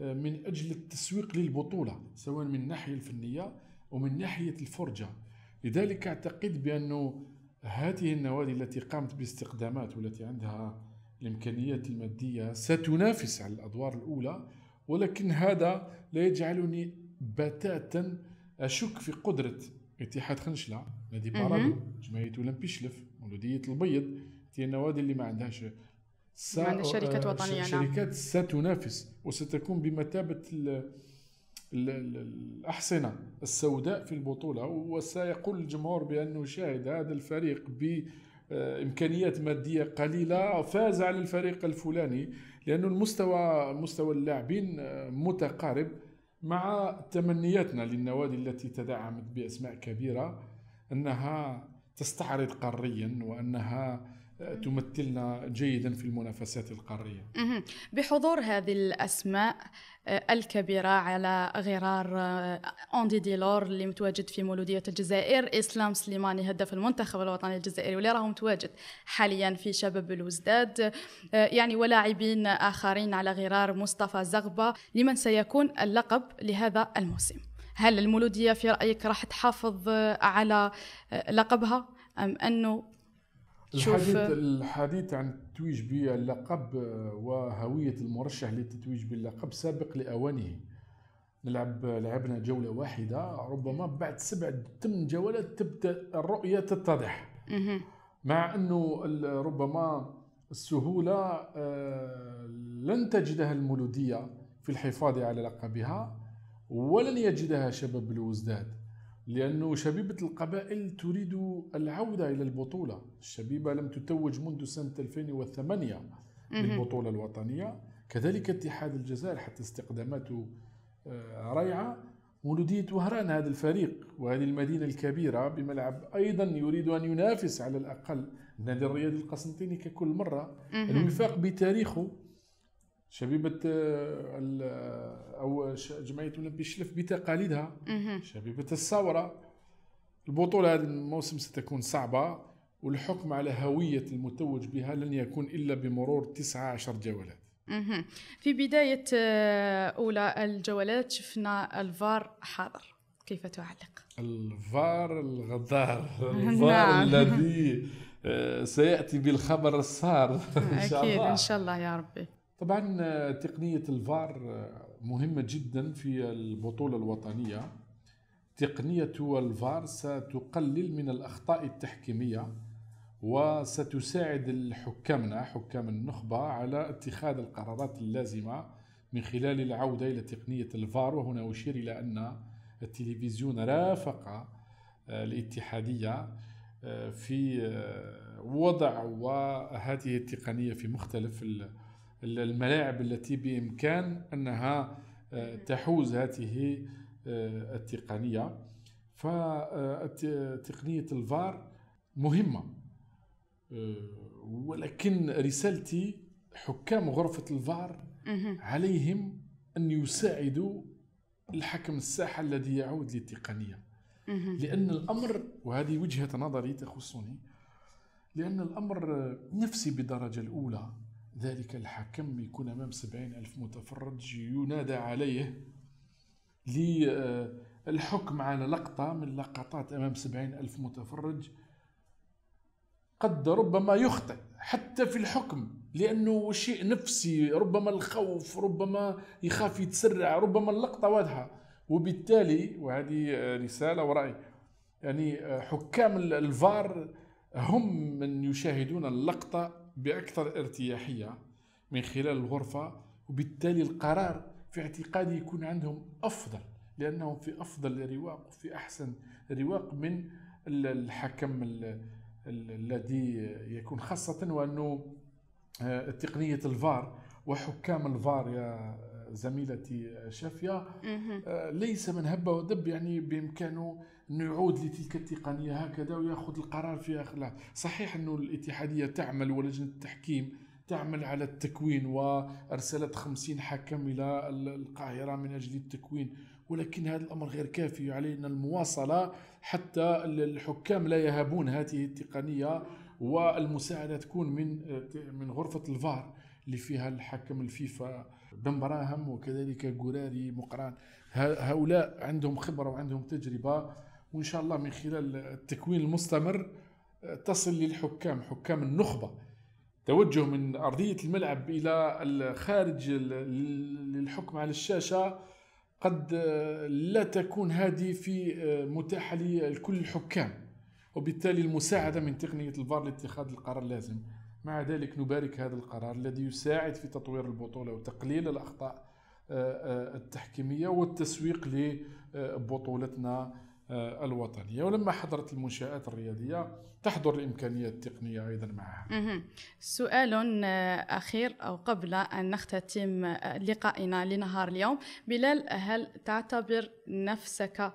من أجل التسويق للبطولة سواء من الناحية الفنية ومن ناحية الفرجة لذلك أعتقد بأن هذه النوادي التي قامت باستقدامات والتي عندها الإمكانيات المادية ستنافس على الأدوار الأولى ولكن هذا لا يجعلني بتاتا أشك في قدرة اتحاد خنشلة نادي بارادو جمعية أولمبي شلف مولودية البيض هي النوادي اللي ما عندهاش يعني شركات وطنية شركات نعم. ستنافس وستكون بمثابة الأحصنة السوداء في البطولة وسيقول الجمهور بأنه شاهد هذا الفريق بإمكانيات مادية قليلة فاز على الفريق الفلاني لأنه المستوى مستوى اللاعبين آه، متقارب مع تمنياتنا للنوادي التي تدعمت بأسماء كبيرة أنها تستعرض قاريا وأنها تمثلنا جيدا في المنافسات القارية بحضور هذه الأسماء آه، الكبيرة على غرار آه، أندي ديلور اللي متواجد في مولودية الجزائر إسلام سليماني هداف المنتخب الوطني الجزائري واللي راه متواجد حاليا في شباب الوزداد آه، يعني ولاعبين آخرين على غرار مصطفى زغبة لمن سيكون اللقب لهذا الموسم هل المولودية في رأيك راح تحافظ على لقبها أم أنه الحديث الحديث عن التتويج باللقب آه، وهويه المرشح للتتويج باللقب سابق لاوانه نلعب لعبنا جوله واحده ربما بعد سبع ثمان جولات تبدا الرؤيه تتضح مع انه ربما السهوله آه، لن تجدها المولوديه في الحفاظ على لقبها ولن يجدها شباب الوزداد لأن شبيبة القبائل تريد العودة إلى البطولة الشبيبة لم تتوج منذ سنة 2008 للبطولة الوطنية كذلك اتحاد الجزائر حتى استقداماته آه، ريعة مولودية وهران هذا الفريق وهذه المدينة الكبيرة بملعب أيضا يريد أن ينافس على الأقل النادي الرياضي القسنطيني ككل مرة الوفاق بتاريخه شبيبة آه، آه، أو آه، جمعية أولمبي شلف بتقاليدها شبيبة الثورة البطولة هذا الموسم ستكون صعبة والحكم على هوية المتوج بها لن يكون إلا بمرور 19 جولات في بداية أولى الجولات شفنا الفار حاضر كيف تعلق؟ الفار الغدار الفار نعم. الذي سيأتي بالخبر السار إن شاء الله أكيد إن شاء الله يا ربي طبعا آه، تقنية الفار آه، مهمة جدا في البطولة الوطنية تقنية الفار ستقلل من الأخطاء التحكيمية وستساعد الحكامنا حكام النخبة على اتخاذ القرارات اللازمة من خلال العودة إلى تقنية الفار وهنا أشير إلى أن التلفزيون رافق آه، الاتحادية في وضع هذه التقنية في مختلف الملاعب التي بإمكان أنها آه، تحوز هذه آه، التقنية فتقنية آه، الفار مهمة ولكن رسالتي حكام غرفة الفار عليهم أن يساعدوا الحكم الساحة الذي يعود للتقنية لأن الأمر وهذه وجهة نظري تخصني لأن الأمر نفسي بدرجة الأولى ذلك الحكم يكون أمام سبعين ألف متفرج ينادى عليه للحكم آه، على لقطة من لقطات أمام سبعين ألف متفرج قد ربما يخطئ حتى في الحكم لأنه شيء نفسي ربما الخوف ربما يخاف يتسرع ربما اللقطة واضحة وبالتالي وهذه آه، رسالة ورأي يعني آه، حكام الفار هم من يشاهدون اللقطة باكثر ارتياحيه من خلال الغرفه وبالتالي القرار في اعتقادي يكون عندهم افضل لانهم في افضل رواق وفي احسن رواق من الحكم الذي يكون خاصه وانه آه، تقنيه الفار وحكام الفار يا زميلتي آه، شافية آه، ليس من هبة ودب يعني بإمكانه أنه يعود لتلك التقنية هكذا ويأخذ القرار في آخر صحيح أنه الاتحادية تعمل ولجنة التحكيم تعمل على التكوين وأرسلت خمسين حكم إلى القاهرة من أجل التكوين ولكن هذا الأمر غير كافي علينا المواصلة حتى الحكام لا يهابون هذه التقنية والمساعدة تكون من آه، من غرفة الفار اللي فيها الحكم الفيفا براهم وكذلك قراري مقران هؤلاء عندهم خبرة وعندهم تجربة وإن شاء الله من خلال التكوين المستمر آه، تصل للحكام حكام النخبة توجه من أرضية الملعب إلى الخارج للحكم على الشاشة قد آه، لا تكون هذه في آه، متاحة لكل الحكام وبالتالي المساعدة من تقنية الفار لاتخاذ القرار اللازم مع ذلك نبارك هذا القرار الذي يساعد في تطوير البطولة وتقليل الأخطاء آه، آه، التحكيمية والتسويق لبطولتنا آه، الوطنيه ولما حضرت المنشات الرياضيه تحضر الامكانيات التقنيه ايضا معها. سؤال اخير او قبل ان نختتم لقائنا لنهار اليوم، بلال هل تعتبر نفسك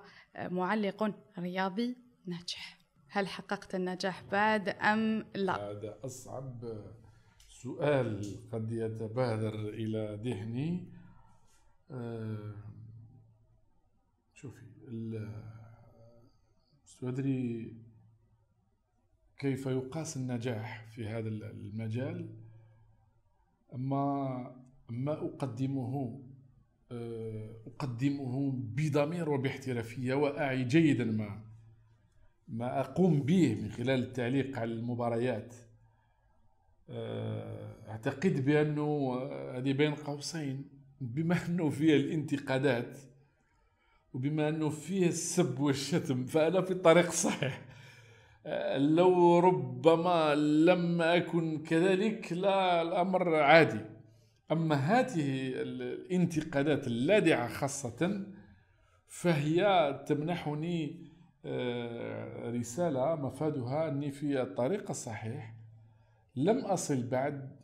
معلق رياضي ناجح؟ هل حققت النجاح بعد أم لا؟ هذا أصعب سؤال قد يتبادر إلى ذهني آه، شوفي أدري كيف يقاس النجاح في هذا المجال أما ما أقدمه آه، أقدمه بضمير وباحترافية وأعي جيدا ما ما أقوم به من خلال التعليق على المباريات آه، أعتقد بأنه هذه بين قوسين بما أنه فيها الانتقادات وبما أنه فيها السب والشتم فأنا في الطريق الصحيح آه، لو ربما لم أكن كذلك لا الأمر عادي أما هذه الانتقادات اللاذعة خاصة فهي تمنحني آه، رسالة مفادها أني في الطريق الصحيح لم أصل بعد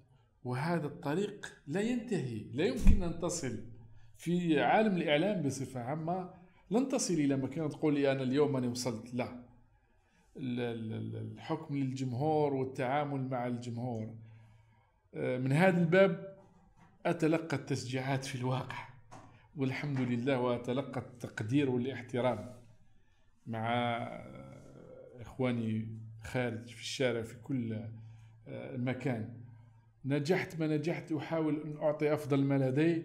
وهذا الطريق لا ينتهي لا يمكن أن تصل في عالم الإعلام بصفة عامة لن تصل إلى مكان تقول لي أنا اليوم أنا وصلت لا الحكم للجمهور والتعامل مع الجمهور آه، من هذا الباب أتلقى التشجيعات في الواقع والحمد لله وأتلقى التقدير والاحترام مع اخواني خارج في الشارع في كل آه، مكان نجحت ما نجحت احاول ان اعطي افضل ما لدي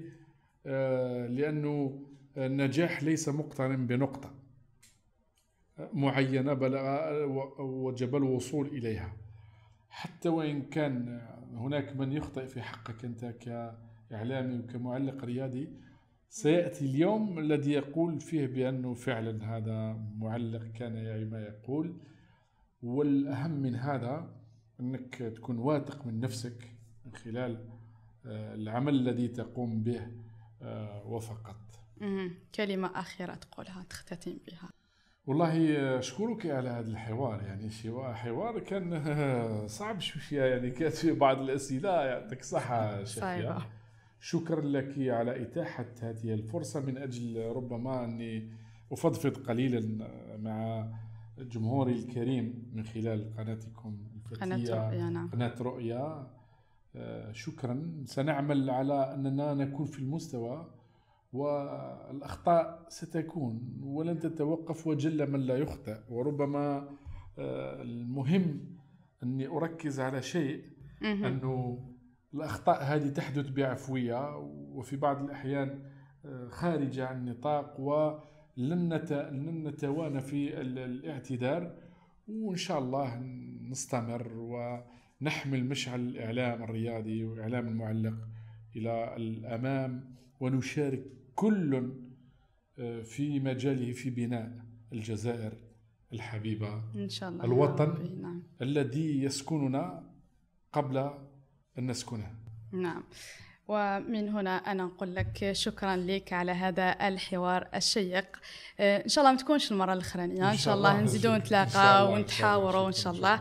آه، لانه النجاح ليس مقترن بنقطه آه، معينه بل وجب الوصول اليها حتى وان كان هناك من يخطئ في حقك انت كاعلامي وكمعلق رياضي سيأتي اليوم الذي يقول فيه بأنه فعلا هذا معلق كان يعي ما يقول والأهم من هذا أنك تكون واثق من نفسك من خلال آه، العمل الذي تقوم به آه، وفقط كلمة أخيرة تقولها تختتم بها والله آه، أشكرك على هذا الحوار يعني حوار كان صعب شوية يعني كانت فيه بعض الأسئلة يعطيك صحة شفية شكرا لك على إتاحة هذه الفرصة من أجل ربما أني أفضفض قليلا مع جمهوري الكريم من خلال قناتكم الفتية قناة رؤيا, نعم. قناة رؤيا آه، شكرا سنعمل على أننا نكون في المستوى والأخطاء ستكون ولن تتوقف وجل من لا يخطئ وربما آه، المهم أني أركز على شيء أنه الأخطاء هذه تحدث بعفوية وفي بعض الأحيان آه، خارجة عن النطاق ولن لن نتوانى في الاعتذار وإن شاء الله نستمر ونحمل مشعل الإعلام الرياضي وإعلام المعلق إلى الأمام ونشارك كل آه، في مجاله في بناء الجزائر الحبيبة إن شاء الله الوطن نعم. الذي يسكننا قبل أن نسكنه نعم ومن هنا أنا نقول لك شكرا لك على هذا الحوار الشيق آه، إن شاء الله ما تكونش المرة الأخرانية إن شاء الله نزيدوا نتلاقى ونتحاوروا إن شاء الله,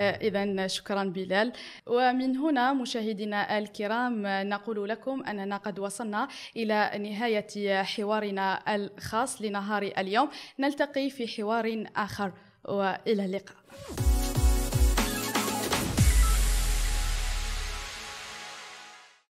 آه، إذا شكرا بلال ومن هنا مشاهدينا الكرام نقول لكم أننا قد وصلنا إلى نهاية حوارنا الخاص لنهار اليوم نلتقي في حوار آخر وإلى اللقاء